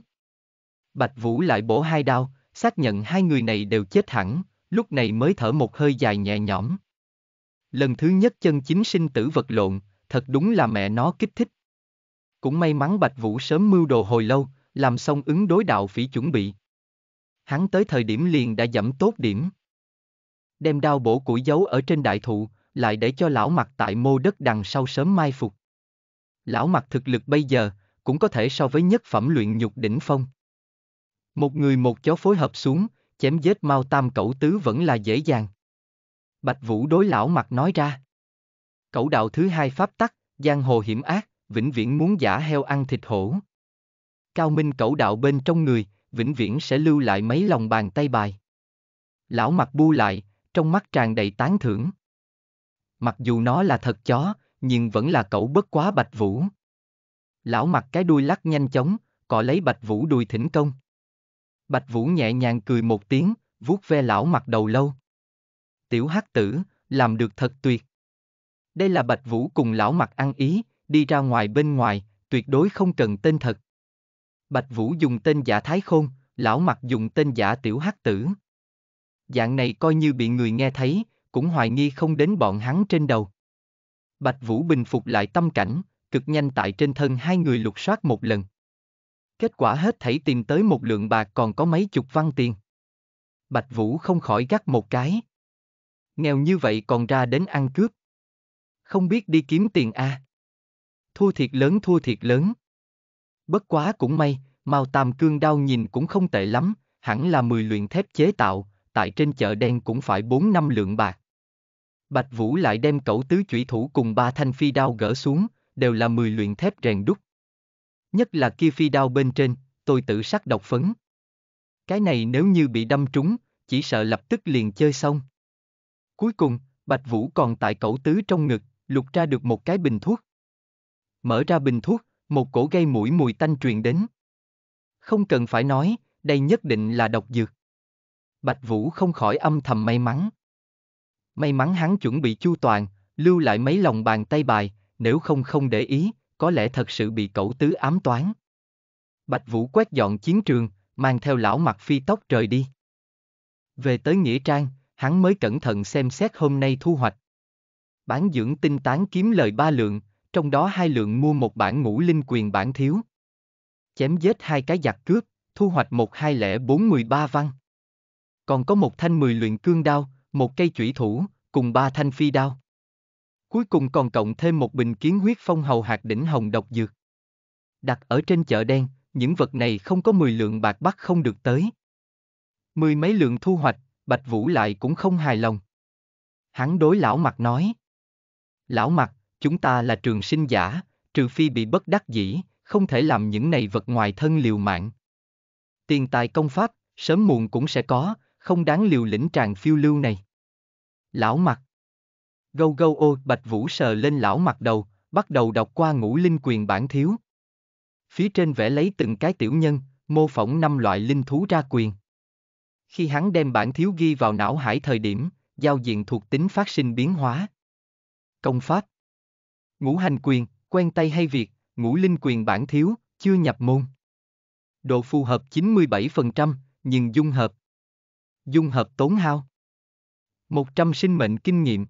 Bạch Vũ lại bổ hai đao, xác nhận hai người này đều chết hẳn, lúc này mới thở một hơi dài nhẹ nhõm. Lần thứ nhất chân chính sinh tử vật lộn, thật đúng là mẹ nó kích thích. Cũng may mắn Bạch Vũ sớm mưu đồ hồi lâu, làm xong ứng đối đạo phỉ chuẩn bị. Hắn tới thời điểm liền đã dẫm tốt điểm. Đem đao bổ củi giấu ở trên đại thụ, lại để cho lão mặt tại mô đất đằng sau sớm mai phục. Lão mặt thực lực bây giờ, cũng có thể so với nhất phẩm luyện nhục đỉnh phong. Một người một chó phối hợp xuống, chém giết mau Tam Cẩu Tứ vẫn là dễ dàng. Bạch Vũ đối lão mặt nói ra. Cẩu đạo thứ hai pháp tắc, giang hồ hiểm ác, vĩnh viễn muốn giả heo ăn thịt hổ. Cao minh cẩu đạo bên trong người, vĩnh viễn sẽ lưu lại mấy lòng bàn tay bài. Lão mặt bu lại, trong mắt tràn đầy tán thưởng. Mặc dù nó là thật chó, nhưng vẫn là cẩu bất quá Bạch Vũ. Lão mặt cái đuôi lắc nhanh chóng, cọ lấy Bạch Vũ đuôi thỉnh công. Bạch Vũ nhẹ nhàng cười một tiếng, vuốt ve lão mặt đầu lâu. Tiểu hắc tử, làm được thật tuyệt. Đây là Bạch Vũ cùng lão mặt ăn ý, đi ra ngoài bên ngoài, tuyệt đối không cần tên thật. Bạch Vũ dùng tên giả Thái Khôn, lão mặt dùng tên giả Tiểu Hắc Tử. Dạng này coi như bị người nghe thấy, cũng hoài nghi không đến bọn hắn trên đầu. Bạch Vũ bình phục lại tâm cảnh, cực nhanh tại trên thân hai người lục soát một lần kết quả hết thảy tìm tới một lượng bạc còn có mấy chục văn tiền. Bạch Vũ không khỏi gắt một cái. Nghèo như vậy còn ra đến ăn cướp. Không biết đi kiếm tiền à. Thua thiệt lớn thua thiệt lớn. Bất quá cũng may, màu tam cương đao nhìn cũng không tệ lắm, hẳn là 10 luyện thép chế tạo, tại trên chợ đen cũng phải 4 năm lượng bạc. Bạch Vũ lại đem cẩu tứ chủy thủ cùng ba thanh phi đao gỡ xuống, đều là 10 luyện thép rèn đúc, Nhất là kia phi đao bên trên, tôi tự sắc độc phấn. Cái này nếu như bị đâm trúng, chỉ sợ lập tức liền chơi xong. Cuối cùng, Bạch Vũ còn tại cẩu tứ trong ngực, lục ra được một cái bình thuốc. Mở ra bình thuốc, một cổ gây mũi mùi tanh truyền đến. Không cần phải nói, đây nhất định là độc dược. Bạch Vũ không khỏi âm thầm may mắn. May mắn hắn chuẩn bị chu toàn, lưu lại mấy lòng bàn tay bài, nếu không không để ý, có lẽ thật sự bị cậu tứ ám toán. Bạch Vũ quét dọn chiến trường, mang theo lão mặt phi tóc trời đi. Về tới Nghĩa Trang, hắn mới cẩn thận xem xét hôm nay thu hoạch. Bán dưỡng tinh tán kiếm lời ba lượng, trong đó hai lượng mua một bản ngũ linh quyền bản thiếu. Chém giết hai cái giặc cướp, thu hoạch một hai lẻ bốn mười ba văn. Còn có một thanh mười luyện cương đao, một cây chủy thủ, cùng ba thanh phi đao. Cuối cùng còn cộng thêm một bình kiến huyết phong hầu hạt đỉnh hồng độc dược. Đặt ở trên chợ đen, những vật này không có 10 lượng bạc bắt không được tới. Mười mấy lượng thu hoạch, Bạch Vũ lại cũng không hài lòng. Hắn đối lão mặt nói. Lão mặt, chúng ta là trường sinh giả, trừ phi bị bất đắc dĩ, không thể làm những này vật ngoài thân liều mạng. Tiền tài công pháp, sớm muộn cũng sẽ có, không đáng liều lĩnh tràng phiêu lưu này. Lão mặt, Gâu gâu ô, Bạch Vũ sờ lên lão mặt đầu, bắt đầu đọc qua ngũ linh quyền bản thiếu. Phía trên vẽ lấy từng cái tiểu nhân, mô phỏng năm loại linh thú ra quyền. Khi hắn đem bản thiếu ghi vào não hải thời điểm, giao diện thuộc tính phát sinh biến hóa. Công pháp Ngũ hành quyền, quen tay hay việc, ngũ linh quyền bản thiếu, chưa nhập môn. Độ phù hợp 97%, nhưng dung hợp. Dung hợp tốn hao. 100 sinh mệnh kinh nghiệm,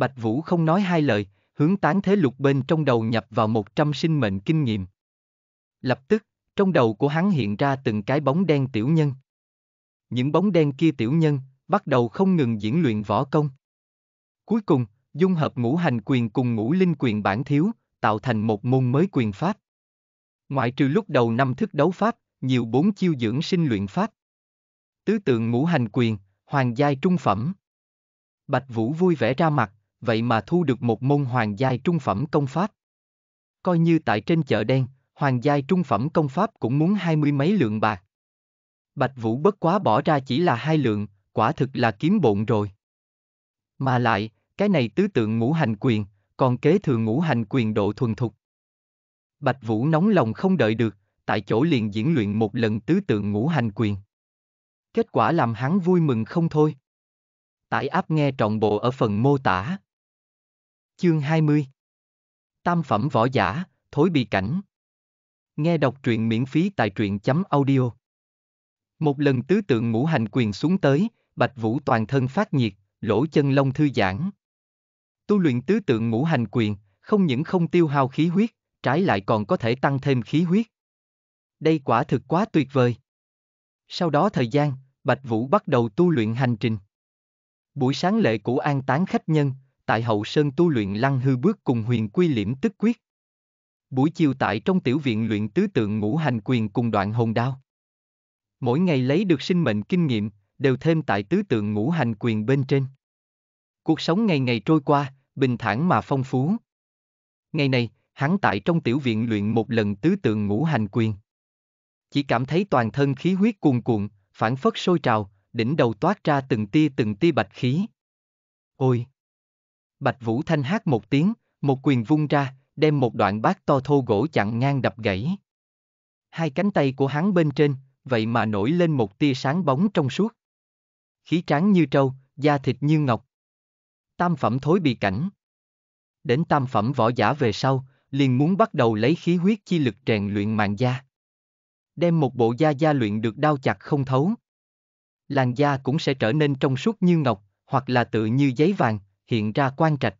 Bạch Vũ không nói hai lời, hướng tán thế lục bên trong đầu nhập vào một trăm sinh mệnh kinh nghiệm. Lập tức, trong đầu của hắn hiện ra từng cái bóng đen tiểu nhân. Những bóng đen kia tiểu nhân, bắt đầu không ngừng diễn luyện võ công. Cuối cùng, dung hợp ngũ hành quyền cùng ngũ linh quyền bản thiếu, tạo thành một môn mới quyền pháp. Ngoại trừ lúc đầu năm thức đấu pháp, nhiều bốn chiêu dưỡng sinh luyện pháp. Tứ tượng ngũ hành quyền, hoàng giai trung phẩm. Bạch Vũ vui vẻ ra mặt, vậy mà thu được một môn hoàng giai trung phẩm công pháp. Coi như tại trên chợ đen, hoàng giai trung phẩm công pháp cũng muốn hai mươi mấy lượng bạc. Bạch Vũ bất quá bỏ ra chỉ là hai lượng, quả thực là kiếm bộn rồi. Mà lại, cái này tứ tượng ngũ hành quyền, còn kế thừa ngũ hành quyền độ thuần thục. Bạch Vũ nóng lòng không đợi được, tại chỗ liền diễn luyện một lần tứ tượng ngũ hành quyền. Kết quả làm hắn vui mừng không thôi. Tải áp nghe trọn bộ ở phần mô tả. Chương 20 Tam phẩm võ giả, thối bị cảnh Nghe đọc truyện miễn phí tại truyện chấm audio Một lần tứ tượng ngũ hành quyền xuống tới, bạch vũ toàn thân phát nhiệt, lỗ chân lông thư giãn. Tu luyện tứ tượng ngũ hành quyền, không những không tiêu hao khí huyết, trái lại còn có thể tăng thêm khí huyết. Đây quả thực quá tuyệt vời. Sau đó thời gian, Bạch Vũ bắt đầu tu luyện hành trình. Buổi sáng lệ của an táng khách nhân, tại hậu sơn tu luyện lăng hư bước cùng huyền quy liễm tức quyết. Buổi chiều tại trong tiểu viện luyện tứ tượng ngũ hành quyền cùng đoạn hồn đao. Mỗi ngày lấy được sinh mệnh kinh nghiệm, đều thêm tại tứ tượng ngũ hành quyền bên trên. Cuộc sống ngày ngày trôi qua, bình thản mà phong phú. Ngày này, hắn tại trong tiểu viện luyện một lần tứ tượng ngũ hành quyền. Chỉ cảm thấy toàn thân khí huyết cuồn cuộn, phản phất sôi trào, đỉnh đầu toát ra từng tia từng tia bạch khí. Ôi! Bạch Vũ Thanh hát một tiếng, một quyền vung ra, đem một đoạn bát to thô gỗ chặn ngang đập gãy. Hai cánh tay của hắn bên trên, vậy mà nổi lên một tia sáng bóng trong suốt. Khí tráng như trâu, da thịt như ngọc. Tam phẩm thối bị cảnh. Đến tam phẩm võ giả về sau, liền muốn bắt đầu lấy khí huyết chi lực rèn luyện mạng da. Đem một bộ da da luyện được đau chặt không thấu. Làn da cũng sẽ trở nên trong suốt như ngọc, hoặc là tự như giấy vàng, hiện ra quan trạch.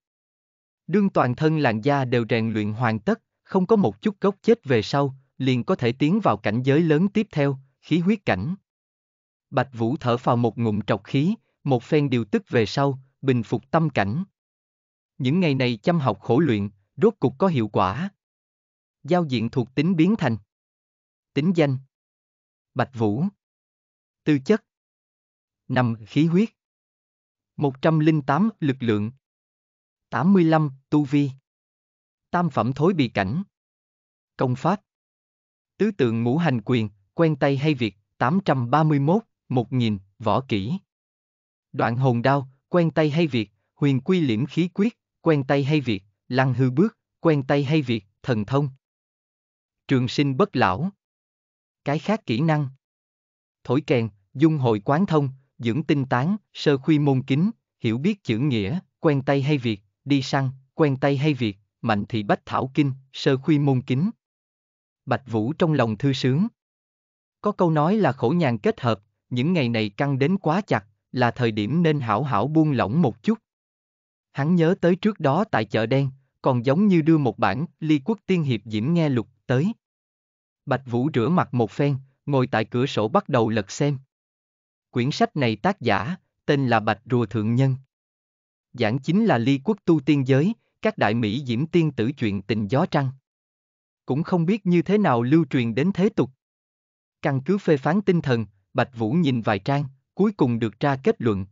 Đương toàn thân làn da đều rèn luyện hoàn tất, không có một chút gốc chết về sau, liền có thể tiến vào cảnh giới lớn tiếp theo, khí huyết cảnh. Bạch Vũ thở vào một ngụm trọc khí, một phen điều tức về sau, bình phục tâm cảnh. Những ngày này chăm học khổ luyện, rốt cục có hiệu quả. Giao diện thuộc tính biến thành. Tính danh. Bạch Vũ. Tư chất. Nằm khí huyết. 108 lực lượng. 85 tu vi. Tam phẩm thối bị cảnh. Công pháp. Tứ tượng ngũ hành quyền, quen tay hay việc, 831, 1000, võ kỹ. Đoạn hồn đao, quen tay hay việc, huyền quy liễm khí quyết, quen tay hay việc, lăng hư bước, quen tay hay việc, thần thông. Trường sinh bất lão. Cái khác kỹ năng. Thổi kèn, dung hội quán thông, dưỡng tinh tán, sơ khuy môn kính, hiểu biết chữ nghĩa, quen tay hay việc, đi săn, quen tay hay việc, mạnh thì bách thảo kinh, sơ khuy môn kính. Bạch Vũ trong lòng thư sướng. Có câu nói là khổ nhàn kết hợp, những ngày này căng đến quá chặt, là thời điểm nên hảo hảo buông lỏng một chút. Hắn nhớ tới trước đó tại chợ đen, còn giống như đưa một bản Ly Quốc Tiên Hiệp Diễm nghe lục tới. Bạch Vũ rửa mặt một phen, ngồi tại cửa sổ bắt đầu lật xem. Quyển sách này tác giả, tên là Bạch Rùa Thượng Nhân. Giảng chính là ly quốc tu tiên giới, các đại Mỹ diễm tiên tử chuyện tình gió trăng. Cũng không biết như thế nào lưu truyền đến thế tục. Căn cứ phê phán tinh thần, Bạch Vũ nhìn vài trang, cuối cùng được ra kết luận.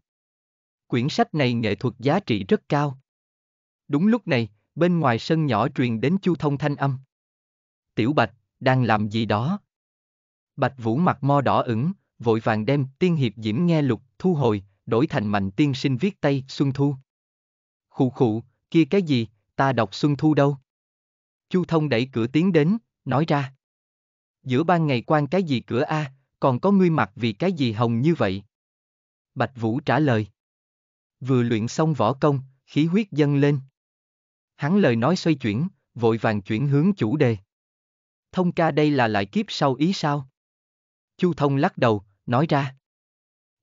Quyển sách này nghệ thuật giá trị rất cao. Đúng lúc này, bên ngoài sân nhỏ truyền đến chu thông thanh âm. Tiểu Bạch, đang làm gì đó? Bạch Vũ mặt mo đỏ ửng, vội vàng đem tiên hiệp diễm nghe lục thu hồi, đổi thành mạnh tiên sinh viết tay Xuân Thu. Khụ khụ, kia cái gì, ta đọc Xuân Thu đâu. Chu Thông đẩy cửa tiến đến, nói ra. Giữa ban ngày quan cái gì cửa A, còn có ngươi mặt vì cái gì hồng như vậy? Bạch Vũ trả lời. Vừa luyện xong võ công, khí huyết dâng lên. Hắn lời nói xoay chuyển, vội vàng chuyển hướng chủ đề. Thông ca đây là lại kiếp sau ý sao? Chu Thông lắc đầu, nói ra.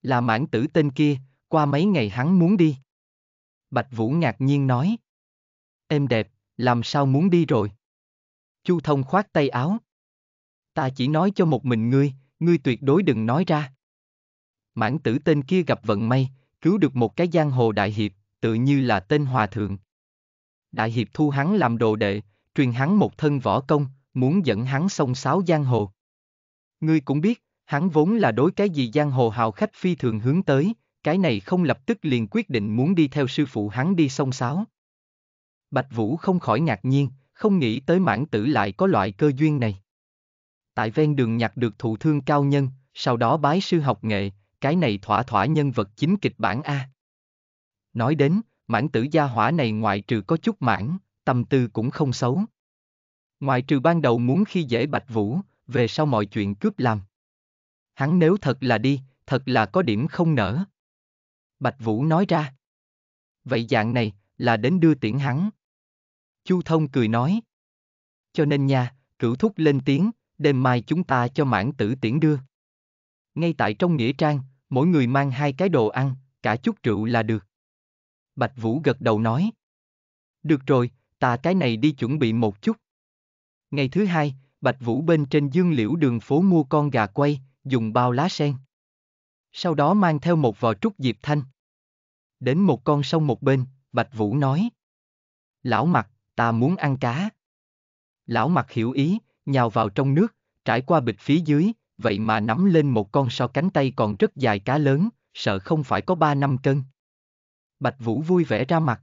Là mãn tử tên kia, qua mấy ngày hắn muốn đi. Bạch Vũ ngạc nhiên nói. Em đẹp, làm sao muốn đi rồi? Chu Thông khoát tay áo. Ta chỉ nói cho một mình ngươi, ngươi tuyệt đối đừng nói ra. Mãn tử tên kia gặp vận may, cứu được một cái giang hồ đại hiệp, tự như là tên hòa thượng. Đại hiệp thu hắn làm đồ đệ, truyền hắn một thân võ công, muốn dẫn hắn xông sáo giang hồ. Ngươi cũng biết, Hắn vốn là đối cái gì giang hồ hào khách phi thường hướng tới, cái này không lập tức liền quyết định muốn đi theo sư phụ hắn đi sông sáo. Bạch Vũ không khỏi ngạc nhiên, không nghĩ tới mãn tử lại có loại cơ duyên này. Tại ven đường nhặt được thụ thương cao nhân, sau đó bái sư học nghệ, cái này thỏa thỏa nhân vật chính kịch bản A. Nói đến, mãn tử gia hỏa này ngoại trừ có chút mãn, tâm tư cũng không xấu. Ngoại trừ ban đầu muốn khi dễ Bạch Vũ, về sau mọi chuyện cướp làm hắn nếu thật là đi, thật là có điểm không nở. Bạch Vũ nói ra. Vậy dạng này, là đến đưa tiễn hắn. Chu Thông cười nói. Cho nên nha, cửu thúc lên tiếng, đêm mai chúng ta cho mãn tử tiễn đưa. Ngay tại trong nghĩa trang, mỗi người mang hai cái đồ ăn, cả chút rượu là được. Bạch Vũ gật đầu nói. Được rồi, ta cái này đi chuẩn bị một chút. Ngày thứ hai, Bạch Vũ bên trên dương liễu đường phố mua con gà quay, dùng bao lá sen. Sau đó mang theo một vò trúc diệp thanh. Đến một con sông một bên, Bạch Vũ nói. Lão mặt, ta muốn ăn cá. Lão mặt hiểu ý, nhào vào trong nước, trải qua bịch phía dưới, vậy mà nắm lên một con so cánh tay còn rất dài cá lớn, sợ không phải có ba năm cân. Bạch Vũ vui vẻ ra mặt.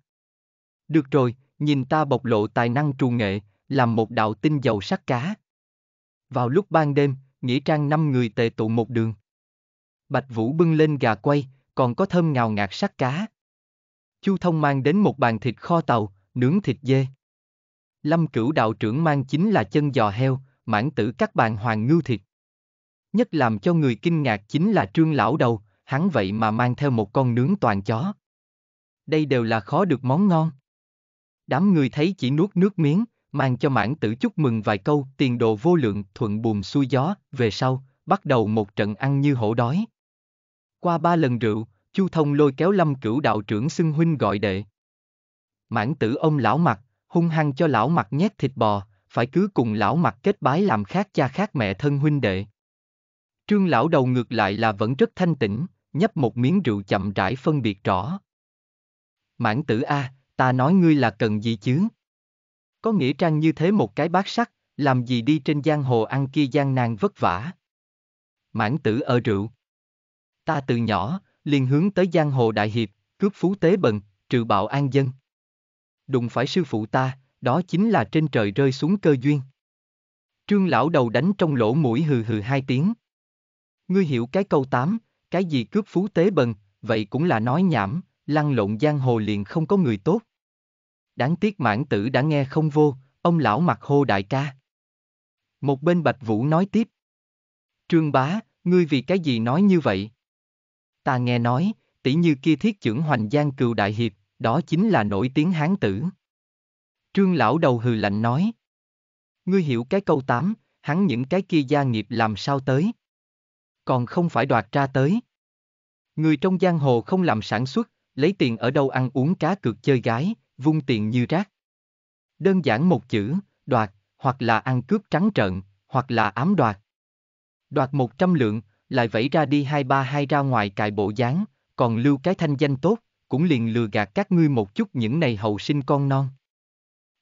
Được rồi, nhìn ta bộc lộ tài năng trù nghệ, làm một đạo tinh dầu sắc cá. Vào lúc ban đêm, nghĩa trang năm người tề tụ một đường. Bạch Vũ bưng lên gà quay, còn có thơm ngào ngạt sắc cá. Chu Thông mang đến một bàn thịt kho tàu, nướng thịt dê. Lâm Cửu đạo trưởng mang chính là chân giò heo, mãn tử các bàn hoàng ngưu thịt. Nhất làm cho người kinh ngạc chính là trương lão đầu, hắn vậy mà mang theo một con nướng toàn chó. Đây đều là khó được món ngon. Đám người thấy chỉ nuốt nước miếng, mang cho mãn tử chúc mừng vài câu tiền đồ vô lượng thuận buồm xuôi gió, về sau, bắt đầu một trận ăn như hổ đói. Qua ba lần rượu, Chu Thông lôi kéo Lâm Cửu đạo trưởng xưng huynh gọi đệ. Mãn tử ông lão mặt, hung hăng cho lão mặt nhét thịt bò, phải cứ cùng lão mặt kết bái làm khác cha khác mẹ thân huynh đệ. Trương lão đầu ngược lại là vẫn rất thanh tĩnh, nhấp một miếng rượu chậm rãi phân biệt rõ. Mãn tử A, ta nói ngươi là cần gì chứ? Có nghĩa trang như thế một cái bát sắt, làm gì đi trên giang hồ ăn kia gian nan vất vả. Mãn tử ở rượu. Ta từ nhỏ, liền hướng tới giang hồ đại hiệp, cướp phú tế bần, trừ bạo an dân. Đụng phải sư phụ ta, đó chính là trên trời rơi xuống cơ duyên. Trương lão đầu đánh trong lỗ mũi hừ hừ hai tiếng. Ngươi hiểu cái câu tám, cái gì cướp phú tế bần, vậy cũng là nói nhảm, lăn lộn giang hồ liền không có người tốt đáng tiếc mãn tử đã nghe không vô, ông lão mặt hô đại ca. Một bên Bạch Vũ nói tiếp. Trương bá, ngươi vì cái gì nói như vậy? Ta nghe nói, tỷ như kia thiết trưởng hoành giang cựu đại hiệp, đó chính là nổi tiếng hán tử. Trương lão đầu hừ lạnh nói. Ngươi hiểu cái câu tám, hắn những cái kia gia nghiệp làm sao tới? Còn không phải đoạt ra tới. Người trong giang hồ không làm sản xuất, lấy tiền ở đâu ăn uống cá cược chơi gái, vung tiền như rác. Đơn giản một chữ, đoạt, hoặc là ăn cướp trắng trợn, hoặc là ám đoạt. Đoạt một trăm lượng, lại vẫy ra đi hai ba hai ra ngoài cài bộ dáng, còn lưu cái thanh danh tốt, cũng liền lừa gạt các ngươi một chút những này hậu sinh con non.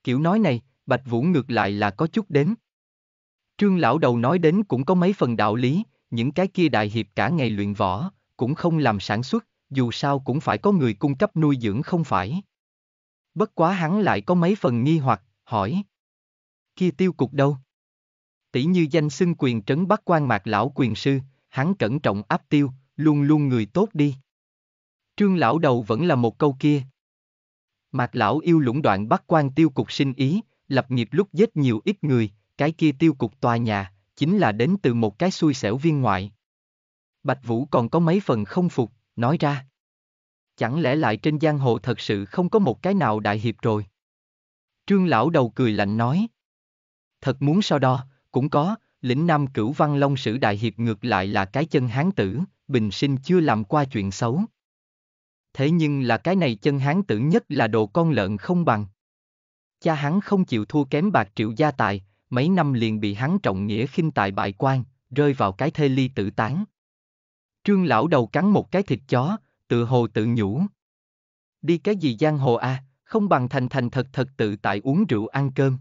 Kiểu nói này, Bạch Vũ ngược lại là có chút đến. Trương lão đầu nói đến cũng có mấy phần đạo lý, những cái kia đại hiệp cả ngày luyện võ, cũng không làm sản xuất, dù sao cũng phải có người cung cấp nuôi dưỡng không phải. Bất quá hắn lại có mấy phần nghi hoặc, hỏi. Kia tiêu cục đâu? Tỷ như danh xưng quyền trấn bắt quan mạc lão quyền sư, hắn cẩn trọng áp tiêu, luôn luôn người tốt đi. Trương lão đầu vẫn là một câu kia. Mạc lão yêu lũng đoạn bắt quan tiêu cục sinh ý, lập nghiệp lúc giết nhiều ít người, cái kia tiêu cục tòa nhà, chính là đến từ một cái xui xẻo viên ngoại. Bạch Vũ còn có mấy phần không phục, nói ra. Chẳng lẽ lại trên giang hồ thật sự không có một cái nào đại hiệp rồi? Trương lão đầu cười lạnh nói. Thật muốn so đo, cũng có, lĩnh nam cửu văn long sử đại hiệp ngược lại là cái chân hán tử, bình sinh chưa làm qua chuyện xấu. Thế nhưng là cái này chân hán tử nhất là đồ con lợn không bằng. Cha hắn không chịu thua kém bạc triệu gia tài, mấy năm liền bị hắn trọng nghĩa khinh tài bại quan, rơi vào cái thê ly tử tán. Trương lão đầu cắn một cái thịt chó, tự hồ tự nhủ. Đi cái gì giang hồ à, không bằng thành thành thật thật tự tại uống rượu ăn cơm.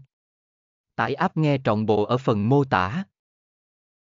Tải áp nghe trọn bộ ở phần mô tả.